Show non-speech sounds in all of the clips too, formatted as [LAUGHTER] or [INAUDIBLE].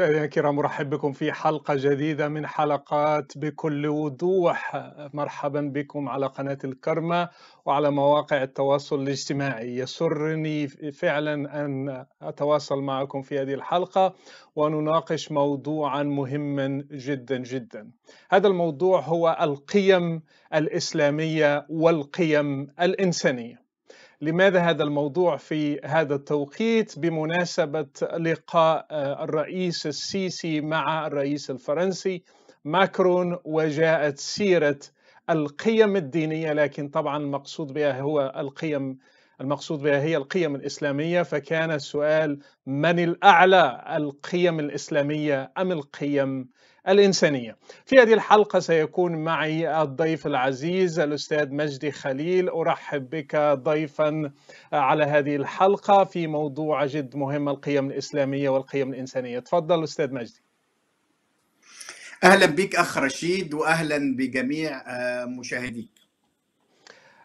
مشاهدينا الكرام مرحب بكم في حلقه جديده من حلقات بكل وضوح مرحبا بكم على قناه الكرمه وعلى مواقع التواصل الاجتماعي يسرني فعلا ان اتواصل معكم في هذه الحلقه ونناقش موضوعا مهما جدا جدا هذا الموضوع هو القيم الاسلاميه والقيم الانسانيه لماذا هذا الموضوع في هذا التوقيت بمناسبة لقاء آه، الرئيس السيسي مع الرئيس الفرنسي ماكرون وجاءت سيرة القيم الدينية لكن طبعا المقصود بها هو القيم المقصود بها هي القيم الإسلامية فكان السؤال من الأعلى القيم الإسلامية أم القيم الإنسانية في هذه الحلقة سيكون معي الضيف العزيز الأستاذ مجدي خليل أرحب بك ضيفا على هذه الحلقة في موضوع جد مهم القيم الإسلامية والقيم الإنسانية تفضل أستاذ مجدي أهلا بك أخ رشيد وأهلا بجميع آه، مشاهديك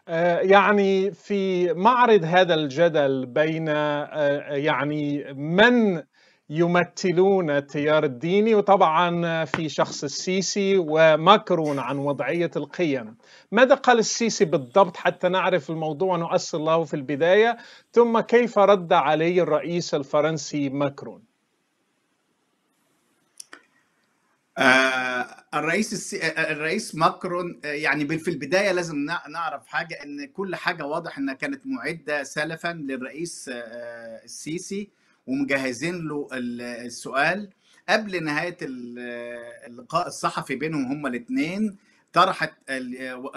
آه، يعني في معرض هذا الجدل بين آه، يعني من يمثلون التيار الديني وطبعا في شخص السيسي وماكرون عن وضعية القيم ماذا قال السيسي بالضبط حتى نعرف الموضوع ونؤصل له في البداية ثم كيف رد عليه الرئيس الفرنسي ماكرون آه الرئيس السي... آه، آه، الرئيس ماكرون آه، يعني في البدايه لازم نعرف حاجه ان كل حاجه واضح انها كانت معده سلفا للرئيس السيسي آه ومجهزين له السؤال قبل نهايه اللقاء الصحفي بينهم هما الاثنين طرحت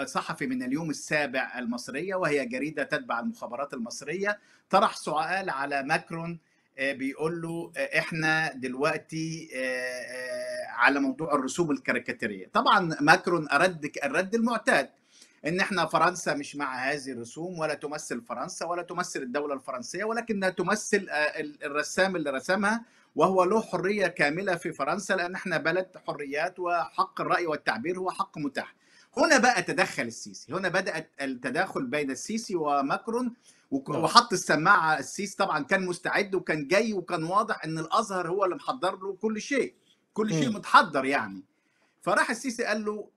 صحفي من اليوم السابع المصريه وهي جريده تتبع المخابرات المصريه طرح سؤال على ماكرون آه، بيقول له آه، احنا دلوقتي آه، على موضوع الرسوم الكاريكاتيريه طبعا ماكرون ارد الرد المعتاد ان احنا فرنسا مش مع هذه الرسوم ولا تمثل فرنسا ولا تمثل الدوله الفرنسيه ولكنها تمثل آه، الرسام اللي رسمها وهو له حريه كامله في فرنسا لان احنا بلد حريات وحق الراي والتعبير هو حق متاح. هنا بقى تدخل السيسي، هنا بدات التداخل بين السيسي وماكرون نعم. وحط السماعه السيسي طبعا كان مستعد وكان جاي وكان واضح ان الازهر هو اللي محضر له كل شيء، كل شيء متحضر يعني. فراح السيسي قال له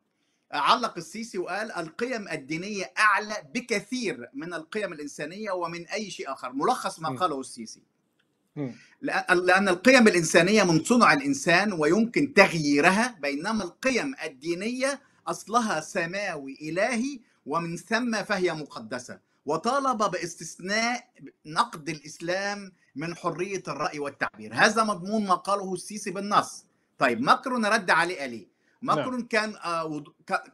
علق السيسي وقال القيم الدينية أعلى بكثير من القيم الإنسانية ومن أي شيء آخر ملخص ما قاله السيسي لأن القيم الإنسانية من صنع الإنسان ويمكن تغييرها بينما القيم الدينية أصلها سماوي إلهي ومن ثم فهي مقدسة وطالب باستثناء نقد الإسلام من حرية الرأي والتعبير هذا مضمون ما قاله السيسي بالنص طيب ماكرون رد عليه قال ايه نعم. ماكرون كان آه،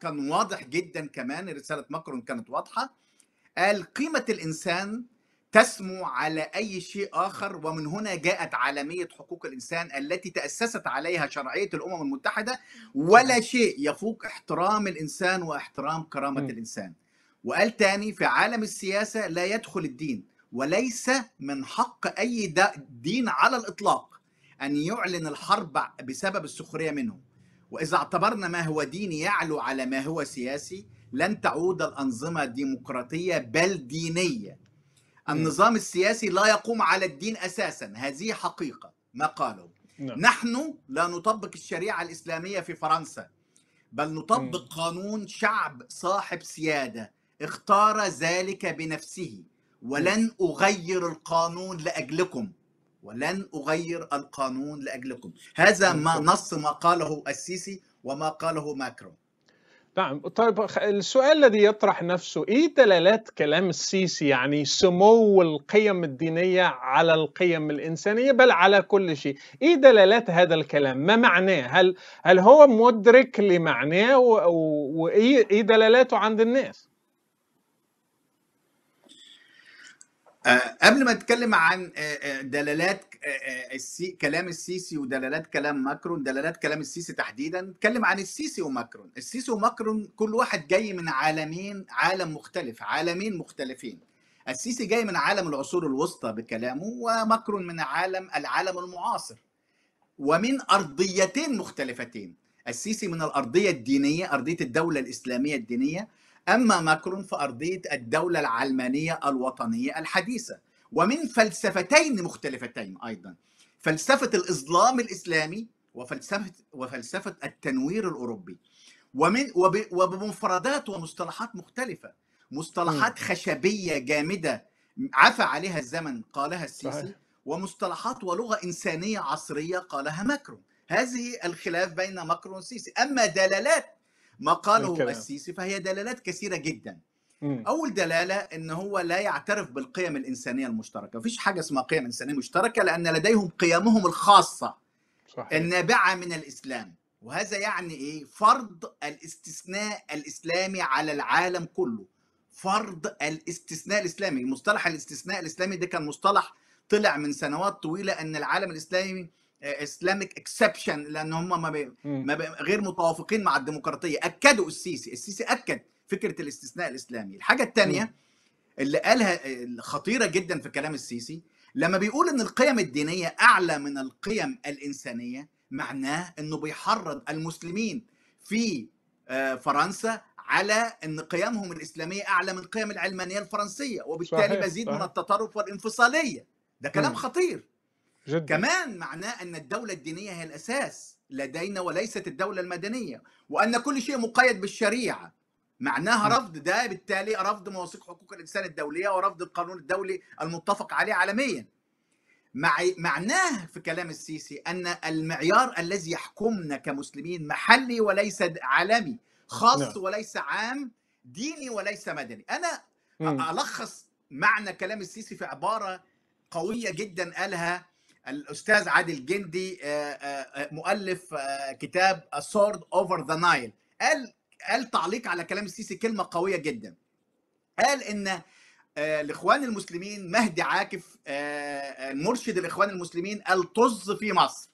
كان واضح جدا كمان رساله ماكرون كانت واضحه قال قيمه الانسان تسمو على اي شيء اخر ومن هنا جاءت عالميه حقوق الانسان التي تاسست عليها شرعيه الامم المتحده ولا شيء يفوق احترام الانسان واحترام كرامه م. الانسان. وقال تاني في عالم السياسه لا يدخل الدين وليس من حق اي دين على الاطلاق ان يعلن الحرب بسبب السخريه منه. وإذا اعتبرنا ما هو ديني يعلو على ما هو سياسي لن تعود الأنظمة ديمقراطية بل دينية النظام السياسي لا يقوم على الدين أساسا هذه حقيقة ما قالوا نعم. نحن لا نطبق الشريعة الإسلامية في فرنسا بل نطبق قانون شعب صاحب سيادة اختار ذلك بنفسه ولن أغير القانون لأجلكم ولن أغير القانون لأجلكم هذا نعم، ما نص ما قاله السيسي وما قاله ماكرون نعم طيب السؤال الذي يطرح نفسه ايه دلالات كلام السيسي يعني سمو القيم الدينيه على القيم الانسانيه بل على كل شيء ايه دلالات هذا الكلام ما معناه هل هل هو مدرك لمعناه وايه ايه دلالاته عند الناس آه، قبل ما نتكلم عن آه، آه، دلالات السي كلام السيسي ودلالات كلام ماكرون دلالات كلام السيسي تحديدا نتكلم عن السيسي وماكرون السيسي وماكرون كل واحد جاي من عالمين عالم مختلف عالمين مختلفين السيسي جاي من عالم العصور الوسطى بكلامه وماكرون من عالم العالم المعاصر ومن ارضيتين مختلفتين السيسي من الارضيه الدينيه ارضيه الدوله الاسلاميه الدينيه أما ماكرون فأرضية الدولة العلمانية الوطنية الحديثة ومن فلسفتين مختلفتين أيضا فلسفة الإظلام الإسلامي وفلسفة, وفلسفة التنوير الأوروبي ومن وبمفردات ومصطلحات مختلفة مصطلحات خشبية جامدة عفى عليها الزمن قالها السيسي ومصطلحات ولغة إنسانية عصرية قالها ماكرون هذه الخلاف بين ماكرون والسيسي أما دلالات ما قاله الكلام. السيسي فهي دلالات كثيره جدا اول دلاله ان هو لا يعترف بالقيم الانسانيه المشتركه مفيش حاجه اسمها قيم انسانيه مشتركه لان لديهم قيمهم الخاصه صحيح. النابعه من الاسلام وهذا يعني ايه فرض الاستثناء الاسلامي على العالم كله فرض الاستثناء الاسلامي مصطلح الاستثناء الاسلامي ده كان مصطلح طلع من سنوات طويله ان العالم الاسلامي اسلامك اكسبشن لان هم ما, بي... ما بي... غير متوافقين مع الديمقراطيه اكدوا السيسي السيسي اكد فكره الاستثناء الاسلامي الحاجه الثانيه اللي قالها خطيره جدا في كلام السيسي لما بيقول ان القيم الدينيه اعلى من القيم الانسانيه معناه انه بيحرض المسلمين في آه، فرنسا على ان قيمهم الاسلاميه اعلى من قيم العلمانيه الفرنسيه وبالتالي صحيح. صحيح. من التطرف والانفصاليه ده كلام خطير جدا كمان معناه أن الدولة الدينية هي الأساس لدينا وليست الدولة المدنية وأن كل شيء مقيد بالشريعة معناها رفض ده بالتالي رفض مواثيق حقوق الإنسان الدولية ورفض القانون الدولي المتفق عليه عالميا معناه في كلام السيسي أن المعيار الذي يحكمنا كمسلمين محلي وليس عالمي خاص نعم. وليس عام ديني وليس مدني أنا ألخص معنى كلام السيسي في عبارة قوية جدا قالها الاستاذ عادل جندي آه، آه، آه، مؤلف كتاب سورد اوفر ذا نايل قال قال تعليق على كلام السيسي كلمه قويه جدا قال ان الاخوان المسلمين مهدي عاكف مرشد الاخوان المسلمين قال طز في مصر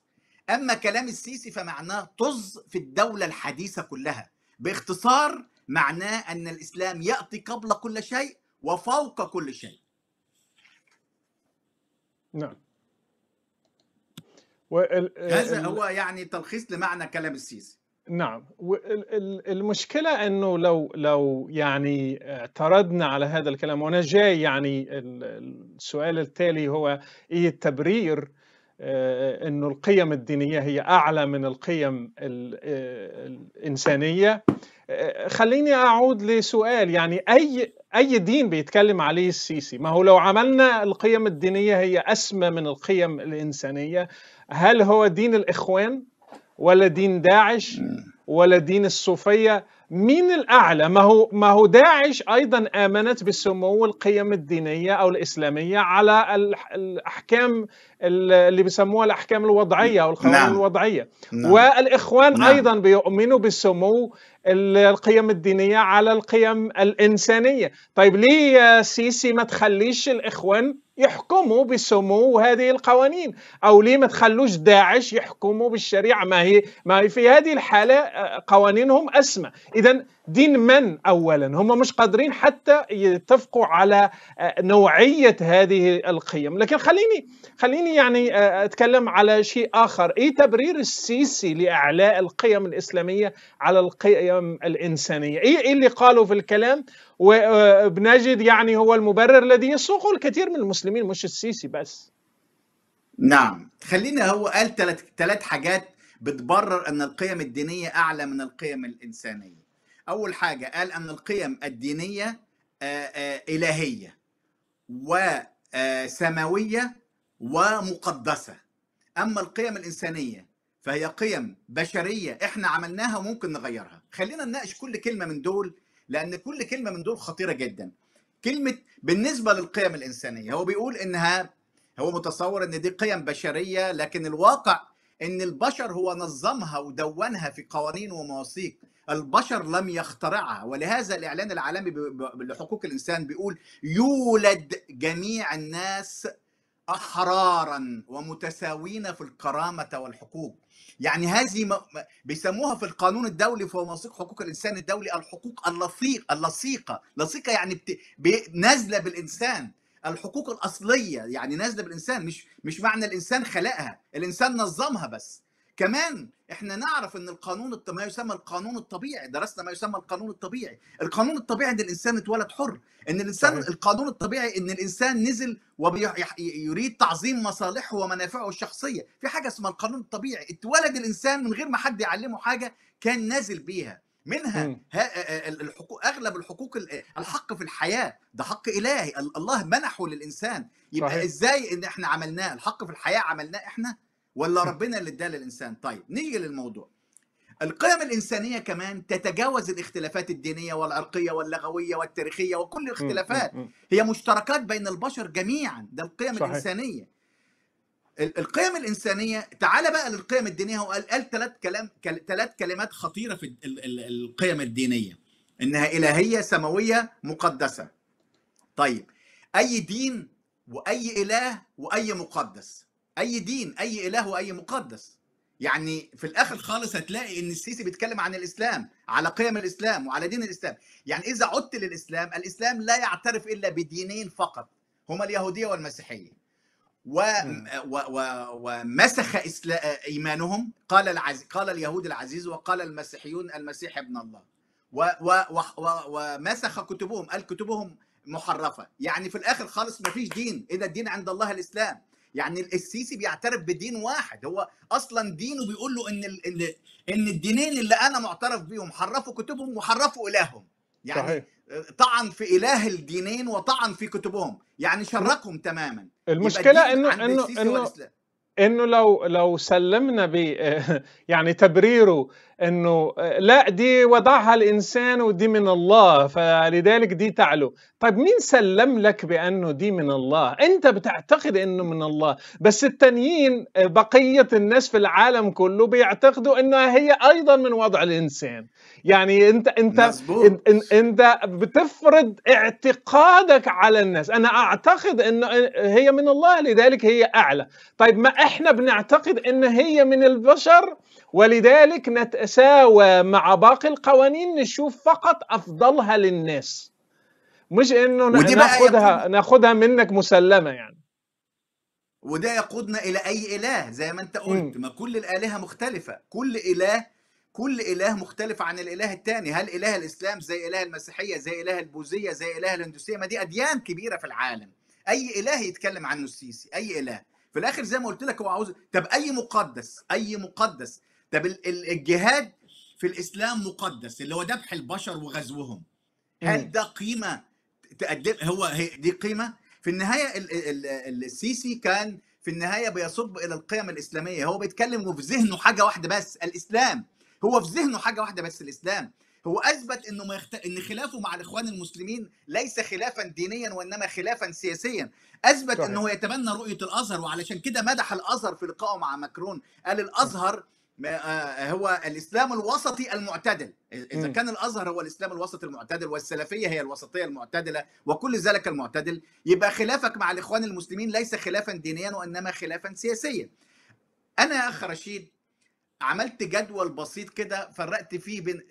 اما كلام السيسي فمعناه طز في الدوله الحديثه كلها باختصار معناه ان الاسلام ياتي قبل كل شيء وفوق كل شيء نعم وال... هذا ال... هو يعني تلخيص لمعنى كلام السيسي نعم المشكلة أنه لو لو يعني اعترضنا على هذا الكلام وأنا جاي يعني السؤال التالي هو إيه التبرير آه، انه القيم الدينيه هي اعلى من القيم آه، الانسانيه آه، خليني اعود لسؤال يعني اي اي دين بيتكلم عليه السيسي ما هو لو عملنا القيم الدينيه هي اسمى من القيم الانسانيه هل هو دين الاخوان ولا دين داعش ولا دين الصوفيه مين الاعلى ما هو ما هو داعش ايضا امنت بسمو القيم الدينيه او الاسلاميه على الاحكام اللي بيسموها الاحكام الوضعيه او القوانين نعم. الوضعيه نعم. والاخوان نعم. ايضا بيؤمنوا بسمو القيم الدينيه على القيم الانسانيه طيب ليه يا سيسي ما تخليش الاخوان يحكموا بسمو هذه القوانين او ليه ما تخلوش داعش يحكموا بالشريعه ما هي ما هي في هذه الحاله آه، قوانينهم اسمى اذا دين من اولا هم مش قادرين حتى يتفقوا على آه، نوعيه هذه القيم لكن خليني خليني يعني آه، اتكلم على شيء اخر ايه تبرير السيسي لاعلاء القيم الاسلاميه على القيم الانسانيه ايه, إيه اللي قالوا في الكلام وبنجد آه، يعني هو المبرر الذي يسوقه الكثير من المسلمين مش السيسي بس نعم خلينا هو قال ثلاث حاجات بتبرر ان القيم الدينيه اعلى من القيم الانسانيه أول حاجة قال أن القيم الدينية آه، آه، إلهية وسماوية آه، ومقدسة أما القيم الإنسانية فهي قيم بشرية إحنا عملناها وممكن نغيرها خلينا نناقش كل كلمة من دول لأن كل كلمة من دول خطيرة جدا كلمة بالنسبة للقيم الإنسانية هو بيقول إنها هو متصور إن دي قيم بشرية لكن الواقع إن البشر هو نظمها ودونها في قوانين ومواثيق البشر لم يخترعها ولهذا الإعلان العالمي لحقوق الإنسان بيقول يولد جميع الناس أحرارا ومتساوين في الكرامة والحقوق يعني هذه بيسموها في القانون الدولي في موثيق حقوق الانسان الدولي الحقوق اللصيق اللصيقه لصيقه يعني بت... نازله بالانسان الحقوق الاصليه يعني نازله بالانسان مش مش معنى الانسان خلقها الانسان نظمها بس كمان احنا نعرف ان القانون ما يسمى القانون الطبيعي درسنا ما يسمى القانون الطبيعي القانون الطبيعي ان الانسان اتولد حر ان الانسان القانون الطبيعي ان الانسان نزل ويريد تعظيم مصالحه ومنافعه الشخصيه في حاجه اسمها القانون الطبيعي اتولد الانسان من غير ما حد يعلمه حاجه كان نازل بيها منها الحقوق اغلب الحقوق الحق في الحياه ده حق الهي الله منحه للانسان يبقى صحيح. ازاي ان احنا عملناه الحق في الحياه عملناه احنا ولا ربنا اللي اداه للانسان طيب نيجي للموضوع القيم الإنسانية كمان تتجاوز الاختلافات الدينية والعرقية واللغوية والتاريخية وكل الاختلافات هي مشتركات بين البشر جميعا ده القيم صحيح. الإنسانية القيم الإنسانية تعال بقى للقيم الدينية هو قال ثلاث كلام ثلاث كلمات خطيرة في القيم الدينية إنها إلهية سماوية مقدسة طيب أي دين وأي إله وأي مقدس اي دين اي اله واي مقدس يعني في الاخر خالص هتلاقي ان السيسي بيتكلم عن الاسلام على قيم الاسلام وعلى دين الاسلام يعني اذا عدت للاسلام الاسلام لا يعترف الا بدينين فقط هما اليهوديه والمسيحيه و... و... و... ومسخ إسلا... ايمانهم قال العز... قال اليهود العزيز وقال المسيحيون المسيح ابن الله و... و... و... و... ومسخ كتبهم قال كتبهم محرفه يعني في الاخر خالص ما فيش دين اذا الدين عند الله الاسلام يعني السيسي بيعترف بدين واحد هو اصلا دينه بيقول له ان ان ان الدينين اللي انا معترف بيهم حرفوا كتبهم وحرفوا الههم يعني صحيح. طعن في اله الدينين وطعن في كتبهم يعني شركهم تماما المشكله انه انه انه انه لو لو سلمنا ب [LAUGHS] يعني تبريره انه آه، لا دي وضعها الانسان ودي من الله فلذلك دي تعلو طيب مين سلم لك بانه دي من الله انت بتعتقد انه من الله بس التانيين آه، بقيه الناس في العالم كله بيعتقدوا انها هي ايضا من وضع الانسان يعني انت انت مزبوط. انت بتفرض اعتقادك على الناس انا اعتقد انه آه، هي من الله لذلك هي اعلى طيب ما احنا بنعتقد ان هي من البشر ولذلك نتساوى مع باقي القوانين نشوف فقط افضلها للناس مش انه ناخدها ناخدها منك مسلمه يعني وده يقودنا الى اي اله زي ما انت قلت ما كل الالهه مختلفه كل اله كل اله مختلف عن الاله الثاني هل اله الاسلام زي اله المسيحيه زي اله البوذيه زي اله الهندوسيه ما دي اديان كبيره في العالم اي اله يتكلم عنه السيسي اي اله في الاخر زي ما قلت لك هو عاوز طب اي مقدس اي مقدس طب الجهاد في الاسلام مقدس اللي هو ذبح البشر وغزوهم هل ده قيمه تقدم هو دي قيمه في النهايه السيسي كان في النهايه بيصب الى القيم الاسلاميه هو بيتكلم وفي ذهنه حاجه واحده بس الاسلام هو في ذهنه حاجه واحده بس الاسلام هو اثبت انه ما يخت... ان خلافه مع الاخوان المسلمين ليس خلافا دينيا وانما خلافا سياسيا اثبت صحيح. انه يتبنى رؤيه الازهر وعلشان كده مدح الازهر في لقائه مع ماكرون قال الازهر آه، آه، هو الاسلام الوسطي المعتدل اذا كان الازهر هو الاسلام الوسطي المعتدل والسلفيه هي الوسطيه المعتدله وكل ذلك المعتدل يبقى خلافك مع الاخوان المسلمين ليس خلافا دينيا وانما خلافا سياسيا انا يا اخ رشيد عملت جدول بسيط كده فرقت فيه بين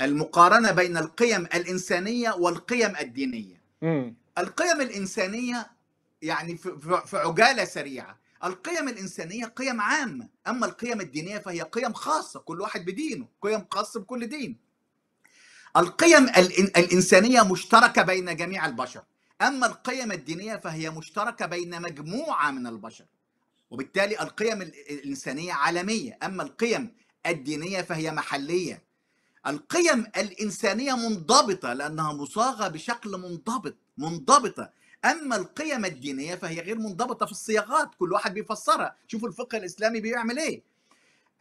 المقارنه بين القيم الانسانيه والقيم الدينيه القيم الانسانيه يعني في عجاله سريعه القيم الإنسانية قيم عامة أما القيم الدينية فهي قيم خاصة كل واحد بدينه قيم خاصة بكل دين القيم الإنسانية مشتركة بين جميع البشر أما القيم الدينية فهي مشتركة بين مجموعة من البشر وبالتالي القيم الإنسانية عالمية أما القيم الدينية فهي محلية القيم الإنسانية منضبطة لأنها مصاغة بشكل منضبط منضبطة اما القيم الدينيه فهي غير منضبطه في الصياغات كل واحد بيفسرها شوفوا الفقه الاسلامي بيعمل ايه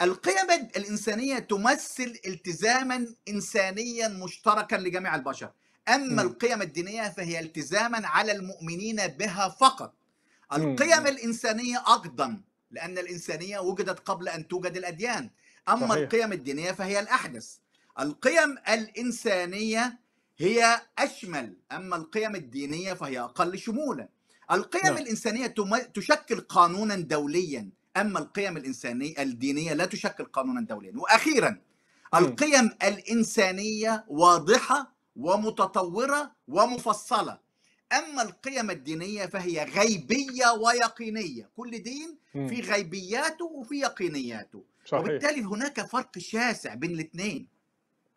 القيم الانسانيه تمثل التزاما انسانيا مشتركا لجميع البشر اما م. القيم الدينيه فهي التزاما على المؤمنين بها فقط القيم م. الانسانيه اقدم لان الانسانيه وجدت قبل ان توجد الاديان اما صحيح. القيم الدينيه فهي الاحدث القيم الانسانيه هي أشمل أما القيم الدينية فهي أقل شمولا القيم نعم. الإنسانية تشكل قانونا دوليا أما القيم الإنسانية الدينية لا تشكل قانونا دوليا وأخيرا القيم الإنسانية واضحة ومتطورة ومفصلة أما القيم الدينية فهي غيبية ويقينية كل دين في غيبياته وفي يقينياته صحيح. وبالتالي هناك فرق شاسع بين الاثنين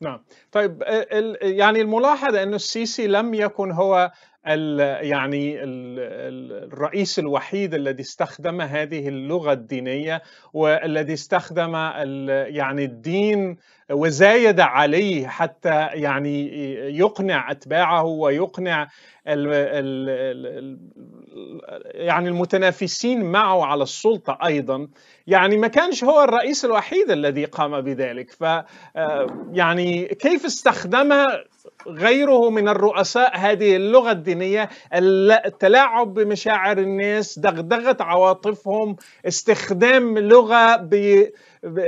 نعم طيب آه، يعني الملاحظة أن السيسي لم يكن هو يعني الرئيس الوحيد الذي استخدم هذه اللغة الدينية والذي استخدم يعني الدين وزايد عليه حتى يعني يقنع أتباعه ويقنع ال ال ال يعني المتنافسين معه على السلطة أيضا يعني ما كانش هو الرئيس الوحيد الذي قام بذلك ف آه، يعني كيف استخدم غيره من الرؤساء هذه اللغة الدينية التلاعب بمشاعر الناس دغدغة عواطفهم استخدام لغة ب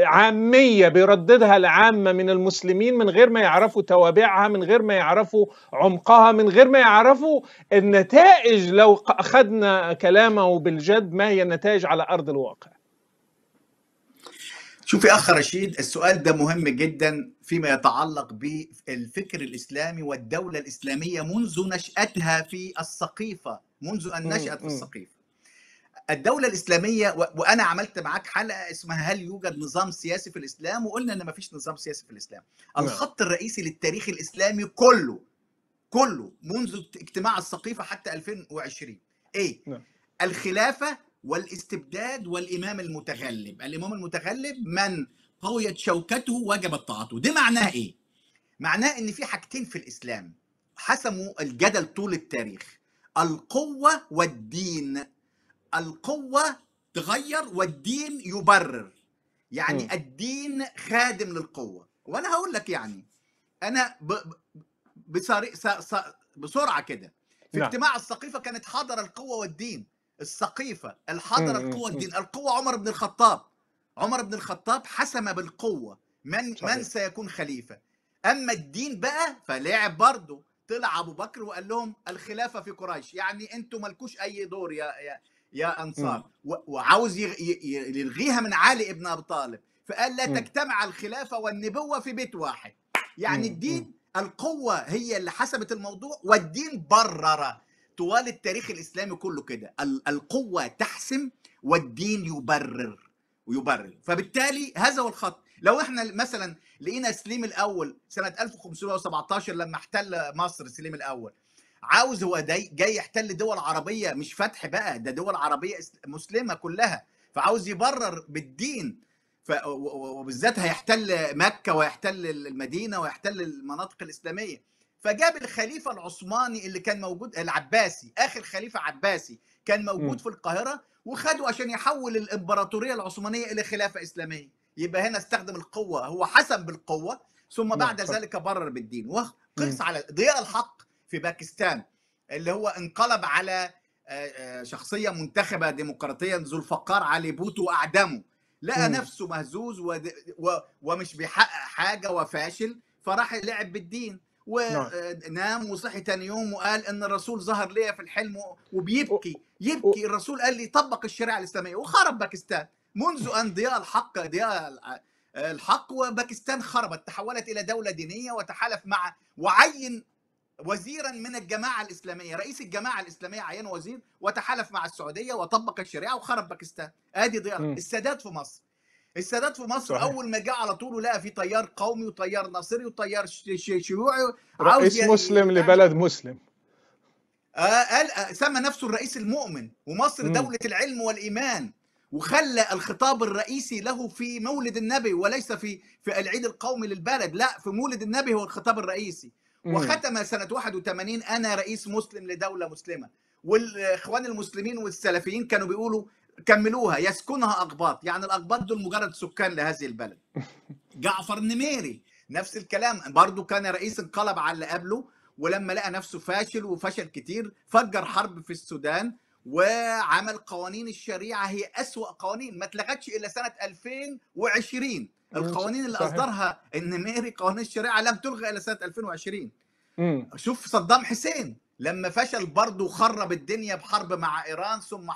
عامية بيرددها العامة من المسلمين من غير ما يعرفوا توابعها من غير ما يعرفوا عمقها من غير ما يعرفوا النتائج لو أخذنا كلامه بالجد ما هي النتائج على أرض الواقع شوفي أخ رشيد السؤال ده مهم جدا فيما يتعلق بالفكر الإسلامي والدولة الإسلامية منذ نشأتها في السقيفة منذ أن نشأت في السقيفة الدوله الاسلاميه وانا عملت معاك حلقه اسمها هل يوجد نظام سياسي في الاسلام وقلنا ان ما فيش نظام سياسي في الاسلام نعم. الخط الرئيسي للتاريخ الاسلامي كله كله منذ اجتماع السقيفه حتى 2020 ايه نعم. الخلافه والاستبداد والامام المتغلب الامام المتغلب من قويت شوكته وجبت طاعته ده معناه ايه معناه ان في حاجتين في الاسلام حسموا الجدل طول التاريخ القوه والدين القوة تغير والدين يبرر يعني م. الدين خادم للقوة وأنا هقول لك يعني أنا ب... بصار... س... س... بسرعة كده في نعم. اجتماع السقيفة كانت حضر القوة والدين السقيفة الحضر القوة والدين القوة عمر بن الخطاب عمر بن الخطاب حسم بالقوة من صحيح. من سيكون خليفة أما الدين بقى فلعب برضه طلع ابو بكر وقال لهم الخلافه في قريش يعني أنتم ملكوش اي دور يا, يا يا انصار وعاوز يلغيها من علي ابن ابي طالب فقال لا تجتمع الخلافه والنبوه في بيت واحد يعني الدين القوه هي اللي حسبت الموضوع والدين برر طوال التاريخ الاسلامي كله كده القوه تحسم والدين يبرر ويبرر فبالتالي هذا هو الخط لو احنا مثلا لقينا سليم الاول سنه 1517 لما احتل مصر سليم الاول عاوز هو جاي يحتل دول عربيه مش فتح بقى ده دول عربيه مسلمه كلها فعاوز يبرر بالدين ف... وبالذات هيحتل مكه ويحتل المدينه ويحتل المناطق الاسلاميه فجاب الخليفه العثماني اللي كان موجود العباسي اخر خليفه عباسي كان موجود م. في القاهره وخده عشان يحول الامبراطوريه العثمانيه الى خلافه اسلاميه يبقى هنا استخدم القوه هو حسن بالقوه ثم بعد ذلك برر بالدين وقس على ضياء الحق في باكستان اللي هو انقلب على آه، آه، شخصيه منتخبه ديمقراطيا ذو الفقار علي بوتو وأعدمه لقى نفسه مهزوز و... و... ومش بيحقق حاجه وفاشل فراح لعب بالدين ونام نعم. آه، وصحي تاني يوم وقال ان الرسول ظهر ليا في الحلم وبيبكي يبكي الرسول قال لي طبق الشريعه الاسلاميه وخرب باكستان منذ ان ضياء الحق ضياء الحق وباكستان خربت تحولت الى دوله دينيه وتحالف مع وعين وزيرا من الجماعة الإسلامية رئيس الجماعة الإسلامية عين وزير وتحالف مع السعودية وطبق الشريعة وخرب باكستان ادي ضيارة السادات في مصر السادات في مصر صحيح. اول ما جاء على طول لقى في طيار قومي وطيار ناصري وطيار شيوعي رئيس يعني مسلم لبلد مسلم آه قال آه سمى نفسه الرئيس المؤمن ومصر م. دولة العلم والإيمان وخلى الخطاب الرئيسي له في مولد النبي وليس في في العيد القومي للبلد لا في مولد النبي هو الخطاب الرئيسي وختم سنه 81 انا رئيس مسلم لدوله مسلمه والاخوان المسلمين والسلفيين كانوا بيقولوا كملوها يسكنها اقباط يعني الاقباط دول مجرد سكان لهذه البلد [LAUGHS] جعفر النميري نفس الكلام برضه كان رئيس انقلب على اللي قبله ولما لقى نفسه فاشل وفشل كتير فجر حرب في السودان وعمل قوانين الشريعه هي اسوا قوانين ما اتلغتش الا سنه 2020 القوانين اللي صحيح. اصدرها النميري قوانين الشريعه لم تلغى الى سنه 2020 مم. شوف صدام حسين لما فشل برضه خرب الدنيا بحرب مع ايران ثم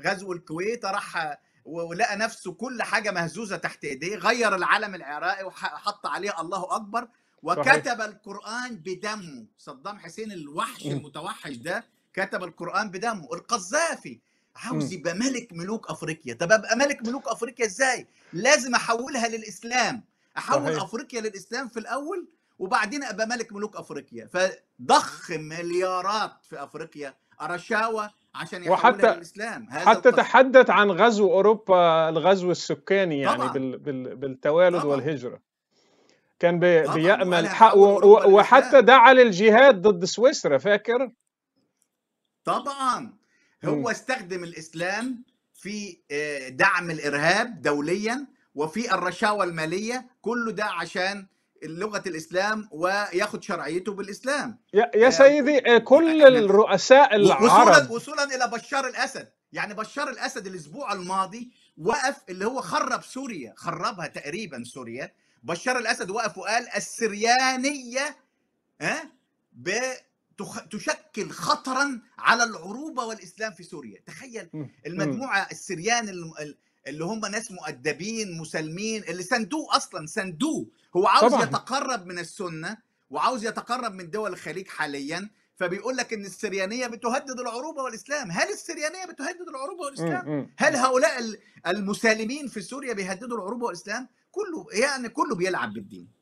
غزو الكويت راح ولقى نفسه كل حاجه مهزوزه تحت ايديه غير العلم العراقي وحط عليه الله اكبر وكتب القران بدمه صدام حسين الوحش المتوحش ده كتب القران بدمه القذافي عاوز امم. يبقى ملك ملوك افريقيا طب ابقى ملك ملوك افريقيا ازاي لازم احولها للاسلام احول صحيح. افريقيا للاسلام في الاول وبعدين ابقى ملك ملوك افريقيا فضخ مليارات في افريقيا ارشاوى عشان يحولها وحتى للاسلام هذا حتى التصفيق. تحدث عن غزو اوروبا الغزو السكاني يعني بال بال بالتوالد طبعا. والهجره كان بي بيامل حق وحتى دعا للجهاد ضد سويسرا فاكر طبعا هو استخدم الاسلام في آه، دعم الارهاب دوليا وفي الرشاوى الماليه كله ده عشان لغه الاسلام وياخد شرعيته بالاسلام يا, يا آه، سيدي آه، كل الرؤساء العرب وصولا وصولا الى بشار الاسد يعني بشار الاسد الاسبوع الماضي وقف اللي هو خرب سوريا خربها تقريبا سوريا بشار الاسد وقف وقال السريانيه ها تشكل خطرا على العروبه والاسلام في سوريا تخيل المجموعه السريان اللي هم ناس مؤدبين مسلمين اللي سندوه اصلا سندوه هو عاوز طبعا. يتقرب من السنه وعاوز يتقرب من دول الخليج حاليا فبيقول لك ان السريانيه بتهدد العروبه والاسلام هل السريانيه بتهدد العروبه والاسلام هل هؤلاء المسالمين في سوريا بيهددوا العروبه والاسلام كله يعني كله بيلعب بالدين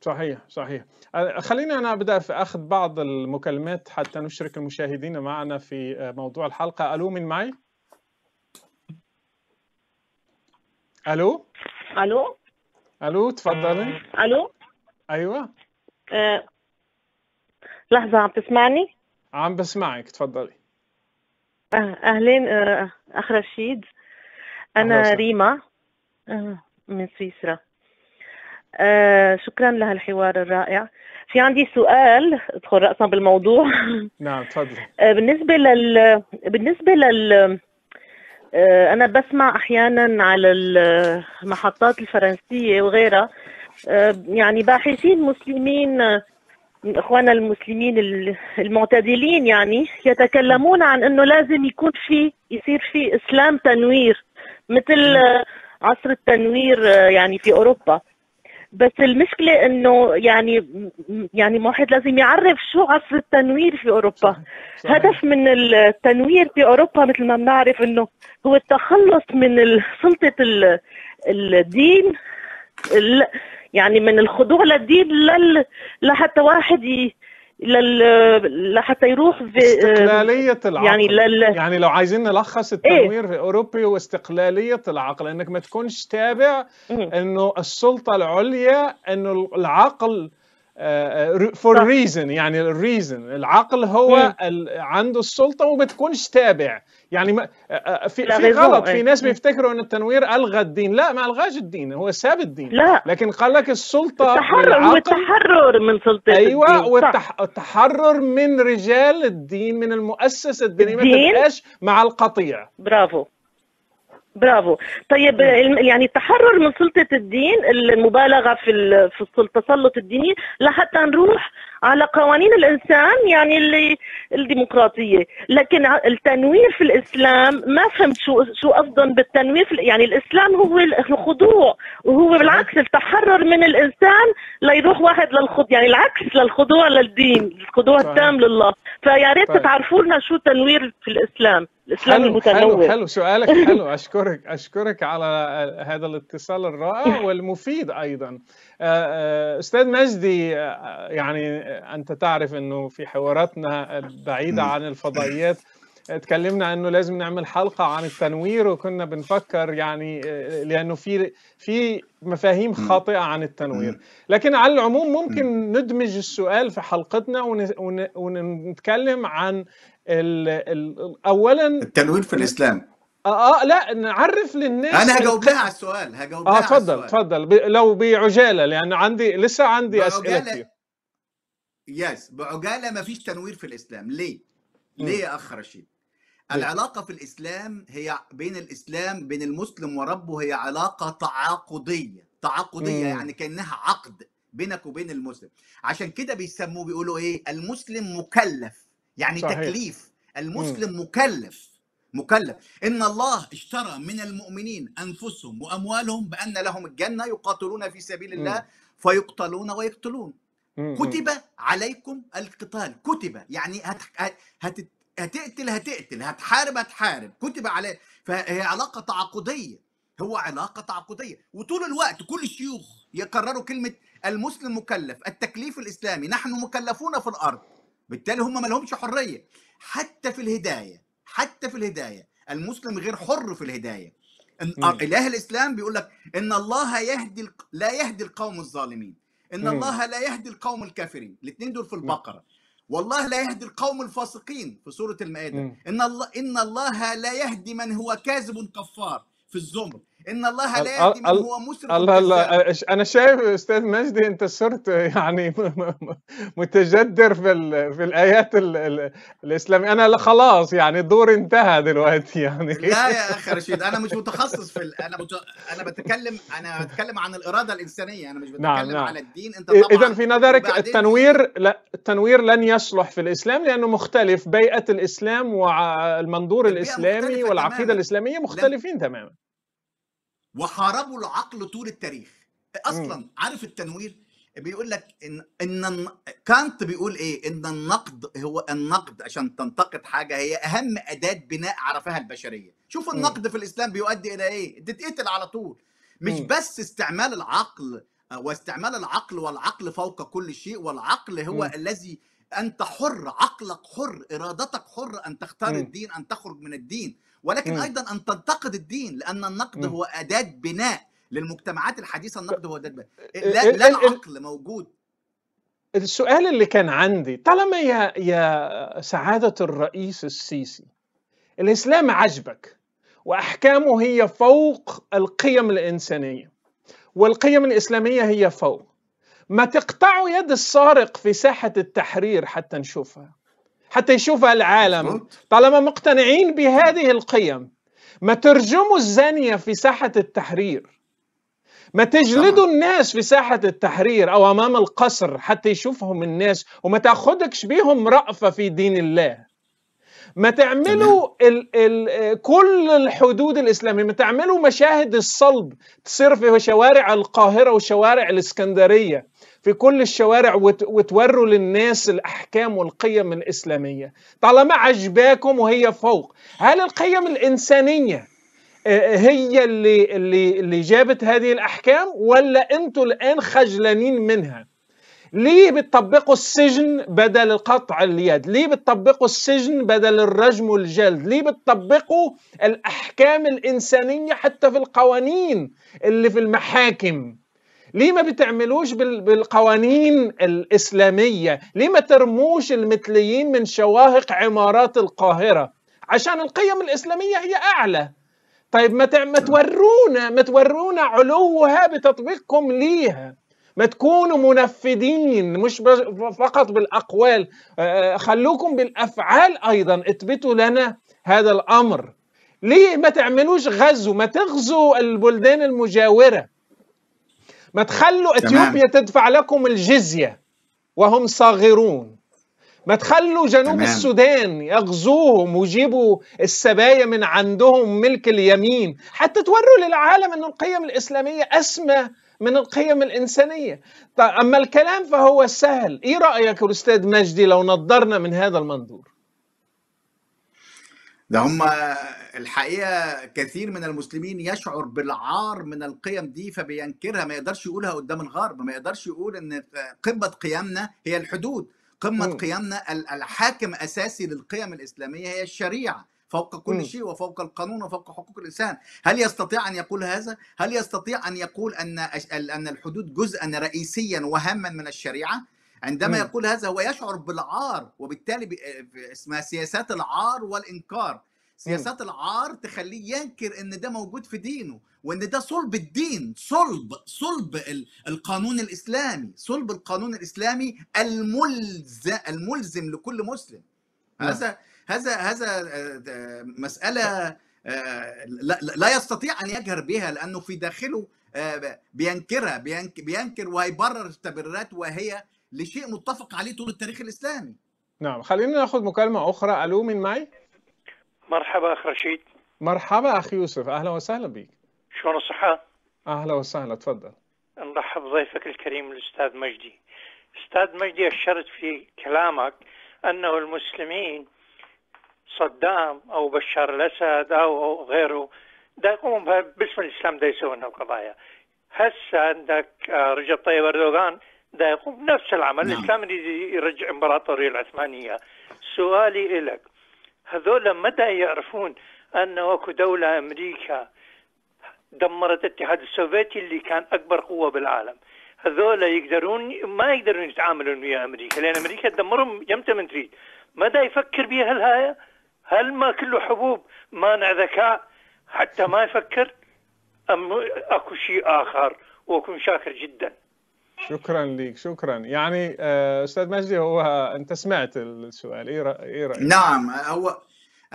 صحيح صحيح أه، خليني أنا أبدأ في أخذ بعض المكالمات حتى نشرك المشاهدين معنا في آه، موضوع الحلقة ألو من معي؟ ألو؟ ألو؟ ألو تفضلي ألو؟ أيوه أه لحظة عم تسمعني؟ عم بسمعك تفضلي أه، أهلين أخ رشيد أنا أهلا ريما من سويسرا آه شكرا لهالحوار الرائع في عندي سؤال ادخل راسا بالموضوع [LAUGHS] نعم تفضل آه، بالنسبه لل بالنسبه لل آه، انا بسمع احيانا على المحطات الفرنسيه وغيرها آه، يعني باحثين مسلمين اخواننا المسلمين المعتدلين يعني يتكلمون عن انه لازم يكون في يصير في اسلام تنوير مثل عصر التنوير يعني في اوروبا بس المشكله انه يعني يعني الواحد لازم يعرف شو عصر التنوير في اوروبا صحيح. هدف من التنوير في اوروبا مثل ما بنعرف انه هو التخلص من سلطه الدين يعني من الخضوع للدين لل... لحتى واحد ي... لل... لحتى يروح في استقلالية العقل يعني لل... يعني لو عايزين نلخص إيه. التنوير إيه؟ الأوروبي واستقلالية العقل إنك ما تكونش تابع إنه السلطة العليا إنه العقل فور آه، ريزن آه، يعني الريزن العقل هو عنده السلطه وما بتكونش تابع يعني آه، في, في غلط في ناس بيفتكروا ان التنوير الغى الدين لا ما الغاش الدين هو ساب الدين لا لكن قال لك السلطه التحرر والتحرر من سلطه ايوه والتحرر من رجال الدين من المؤسس الديني ما تبقاش مع القطيع برافو برافو طيب يعني التحرر من سلطة الدين المبالغة في في التسلط الديني لحتى نروح على قوانين الإنسان يعني اللي الديمقراطية لكن التنوير في الإسلام ما فهمت شو شو قصدهم بالتنوير في يعني الإسلام هو الخضوع وهو بالعكس التحرر من الإنسان ليروح واحد للخضوع يعني العكس للخضوع للدين الخضوع التام لله فيا ريت طيب. تعرفوا لنا شو تنوير في الاسلام الاسلام حلو المتنوع حلو حلو سؤالك حلو اشكرك اشكرك على هذا الاتصال الرائع [LAUGHS] والمفيد ايضا آه، آه، استاذ مجدي آه، يعني انت تعرف انه في حواراتنا البعيده عن الفضائيات تكلمنا انه لازم نعمل حلقه عن التنوير وكنا بنفكر يعني لانه في في مفاهيم خاطئه عن التنوير لكن على العموم ممكن ندمج السؤال في حلقتنا ونتكلم عن الـ الـ اولا التنوير في الاسلام اه, آه، لا نعرف للناس انا هجاوب لها على السؤال هجاوب آه، لها اه تفضل تفضل لو بعجاله لان عندي لسه عندي اسئله كتير يس بعجاله ما فيش تنوير في الاسلام ليه؟ ليه يا اخ رشيد؟ العلاقة في الإسلام هي بين الإسلام بين المسلم وربه هي علاقة تعاقدية تعاقدية مم. يعني كأنها عقد بينك وبين المسلم عشان كده بيسموه بيقولوا إيه المسلم مكلف يعني صحيح. تكليف المسلم مم. مكلف مكلف إن الله اشترى من المؤمنين أنفسهم وأموالهم بأن لهم الجنة يقاتلون في سبيل الله مم. فيقتلون ويقتلون كتب عليكم القتال كتب يعني هت... هت... هتقتل هتقتل هتحارب هتحارب كتب عليه فهي علاقه تعاقديه هو علاقه تعاقديه وطول الوقت كل الشيوخ يكرروا كلمه المسلم مكلف التكليف الاسلامي نحن مكلفون في الارض بالتالي هم ما لهمش حريه حتى في الهدايه حتى في الهدايه المسلم غير حر في الهدايه اله الاسلام بيقول لك ان الله يهدي لا يهدي القوم الظالمين ان الله لا يهدي القوم الكافرين الاثنين دول في البقره والله لا يهدي القوم الفاسقين في سوره المائده ان الله ان الله لا يهدي من هو كاذب كفار في الزمر ان الله لا يهدي من هو مسرف الله الله انا شايف استاذ مجدي انت صرت [LAUGHS] يعني متجدر في في الايات الاسلاميه انا خلاص يعني دوري انتهى دلوقتي [LAUGHS] يعني لا يا اخ رشيد انا مش متخصص في انا انا بتكلم انا بتكلم عن الاراده الانسانيه انا مش نعم، بتكلم نعم نعم. على الدين انت طبعا اذا في نظرك التنوير لا التنوير لن يصلح في الاسلام لانه مختلف بيئه الاسلام والمنظور الاسلامي والعقيده تماماً. الاسلاميه مختلفين تماما وحاربوا العقل طول التاريخ اصلا عارف التنوير بيقول لك ان ان كانت بيقول ايه ان النقد هو النقد عشان تنتقد حاجه هي اهم اداه بناء عرفها البشريه شوف النقد في الاسلام بيؤدي الى ايه تتقتل على طول مش بس استعمال العقل واستعمال العقل والعقل فوق كل شيء والعقل هو م. الذي انت حر عقلك حر ارادتك حر ان تختار م. الدين ان تخرج من الدين ولكن م. ايضا ان تنتقد الدين لان النقد م. هو اداه بناء للمجتمعات الحديثه النقد هو اداه بناء لا, لا العقل موجود السؤال اللي كان عندي طالما يا يا سعاده الرئيس السيسي الاسلام عجبك واحكامه هي فوق القيم الانسانيه والقيم الاسلاميه هي فوق ما تقطعوا يد السارق في ساحه التحرير حتى نشوفها حتى يشوفها العالم طالما مقتنعين بهذه القيم ما ترجموا الزانية في ساحة التحرير ما تجلدوا الناس في ساحة التحرير أو أمام القصر حتى يشوفهم الناس وما تأخذكش بيهم رأفة في دين الله ما تعملوا ال ال كل الحدود الاسلاميه ما تعملوا مشاهد الصلب تصير في شوارع القاهره وشوارع الاسكندريه في كل الشوارع وت وتوروا للناس الاحكام والقيم الاسلاميه طالما عجباكم وهي فوق هل القيم الانسانيه آه، هي اللي اللي اللي جابت هذه الاحكام ولا انتم الان خجلانين منها ليه بتطبقوا السجن بدل قطع اليد ليه بتطبقوا السجن بدل الرجم والجلد ليه بتطبقوا الأحكام الإنسانية حتى في القوانين اللي في المحاكم ليه ما بتعملوش بالقوانين الإسلامية ليه ما ترموش المثليين من شواهق عمارات القاهرة عشان القيم الإسلامية هي أعلى طيب ما ما تورونا ما تورونا علوها بتطبيقكم ليها ما تكونوا منفذين مش فقط بالاقوال آه، آه، خلوكم بالافعال ايضا اثبتوا لنا هذا الامر ليه ما تعملوش غزو ما تغزوا البلدان المجاوره ما تخلوا اثيوبيا تدفع لكم الجزيه وهم صاغرون ما تخلوا جنوب تمام. السودان يغزوهم ويجيبوا السبايا من عندهم ملك اليمين حتى توروا للعالم أن القيم الإسلامية أسمى من القيم الإنسانية طيب أما الكلام فهو سهل إيه رأيك أستاذ مجدي لو نظرنا من هذا المنظور ده هم الحقيقه كثير من المسلمين يشعر بالعار من القيم دي فبينكرها ما يقدرش يقولها قدام الغرب ما يقدرش يقول ان قمه قيمنا هي الحدود قمه قيمنا الحاكم اساسي للقيم الاسلاميه هي الشريعه فوق كل شيء وفوق القانون وفوق حقوق الانسان هل يستطيع ان يقول هذا هل يستطيع ان يقول ان ان الحدود جزءا رئيسيا وهاما من الشريعه عندما يقول هذا هو يشعر بالعار وبالتالي اسمها سياسات العار والانكار سياسات العار تخليه ينكر ان ده موجود في دينه وان ده صلب الدين صلب صلب القانون الاسلامي صلب القانون الاسلامي الملزم الملزم لكل مسلم نعم. هذا هذا هذا آه، مساله آه، لا يستطيع ان يجهر بها لانه في داخله آه، بينكرها بينكر وهيبرر التبريرات وهي لشيء متفق عليه طول التاريخ الاسلامي. نعم خلينا ناخذ مكالمه اخرى الو من معي؟ مرحبا اخ رشيد. مرحبا اخ يوسف اهلا وسهلا بك. شلون الصحه؟ اهلا وسهلا تفضل. نرحب ضيفك الكريم الاستاذ مجدي. استاذ مجدي اشرت في كلامك انه المسلمين صدام او بشار الاسد او غيره دا يقوم باسم الاسلام دا يسوون هالقضايا هسه عندك آه، رجب طيب اردوغان دا يقوم بنفس العمل نعم. الاسلام يريد يرجع الامبراطوريه العثمانيه سؤالي لك هذول متى يعرفون ان اكو دوله امريكا دمرت الاتحاد السوفيتي اللي كان اكبر قوه بالعالم هذول يقدرون ما يقدرون يتعاملون ويا امريكا لان امريكا تدمرهم يمتى من تريد مدى يفكر بها الهاية هل ما كله حبوب مانع ذكاء حتى ما يفكر أم أكو شيء آخر وأكون شاكر جدا شكرا لك شكرا يعني آه، أستاذ مجدي هو أنت سمعت السؤال إيه, إيه رأيك؟ نعم هو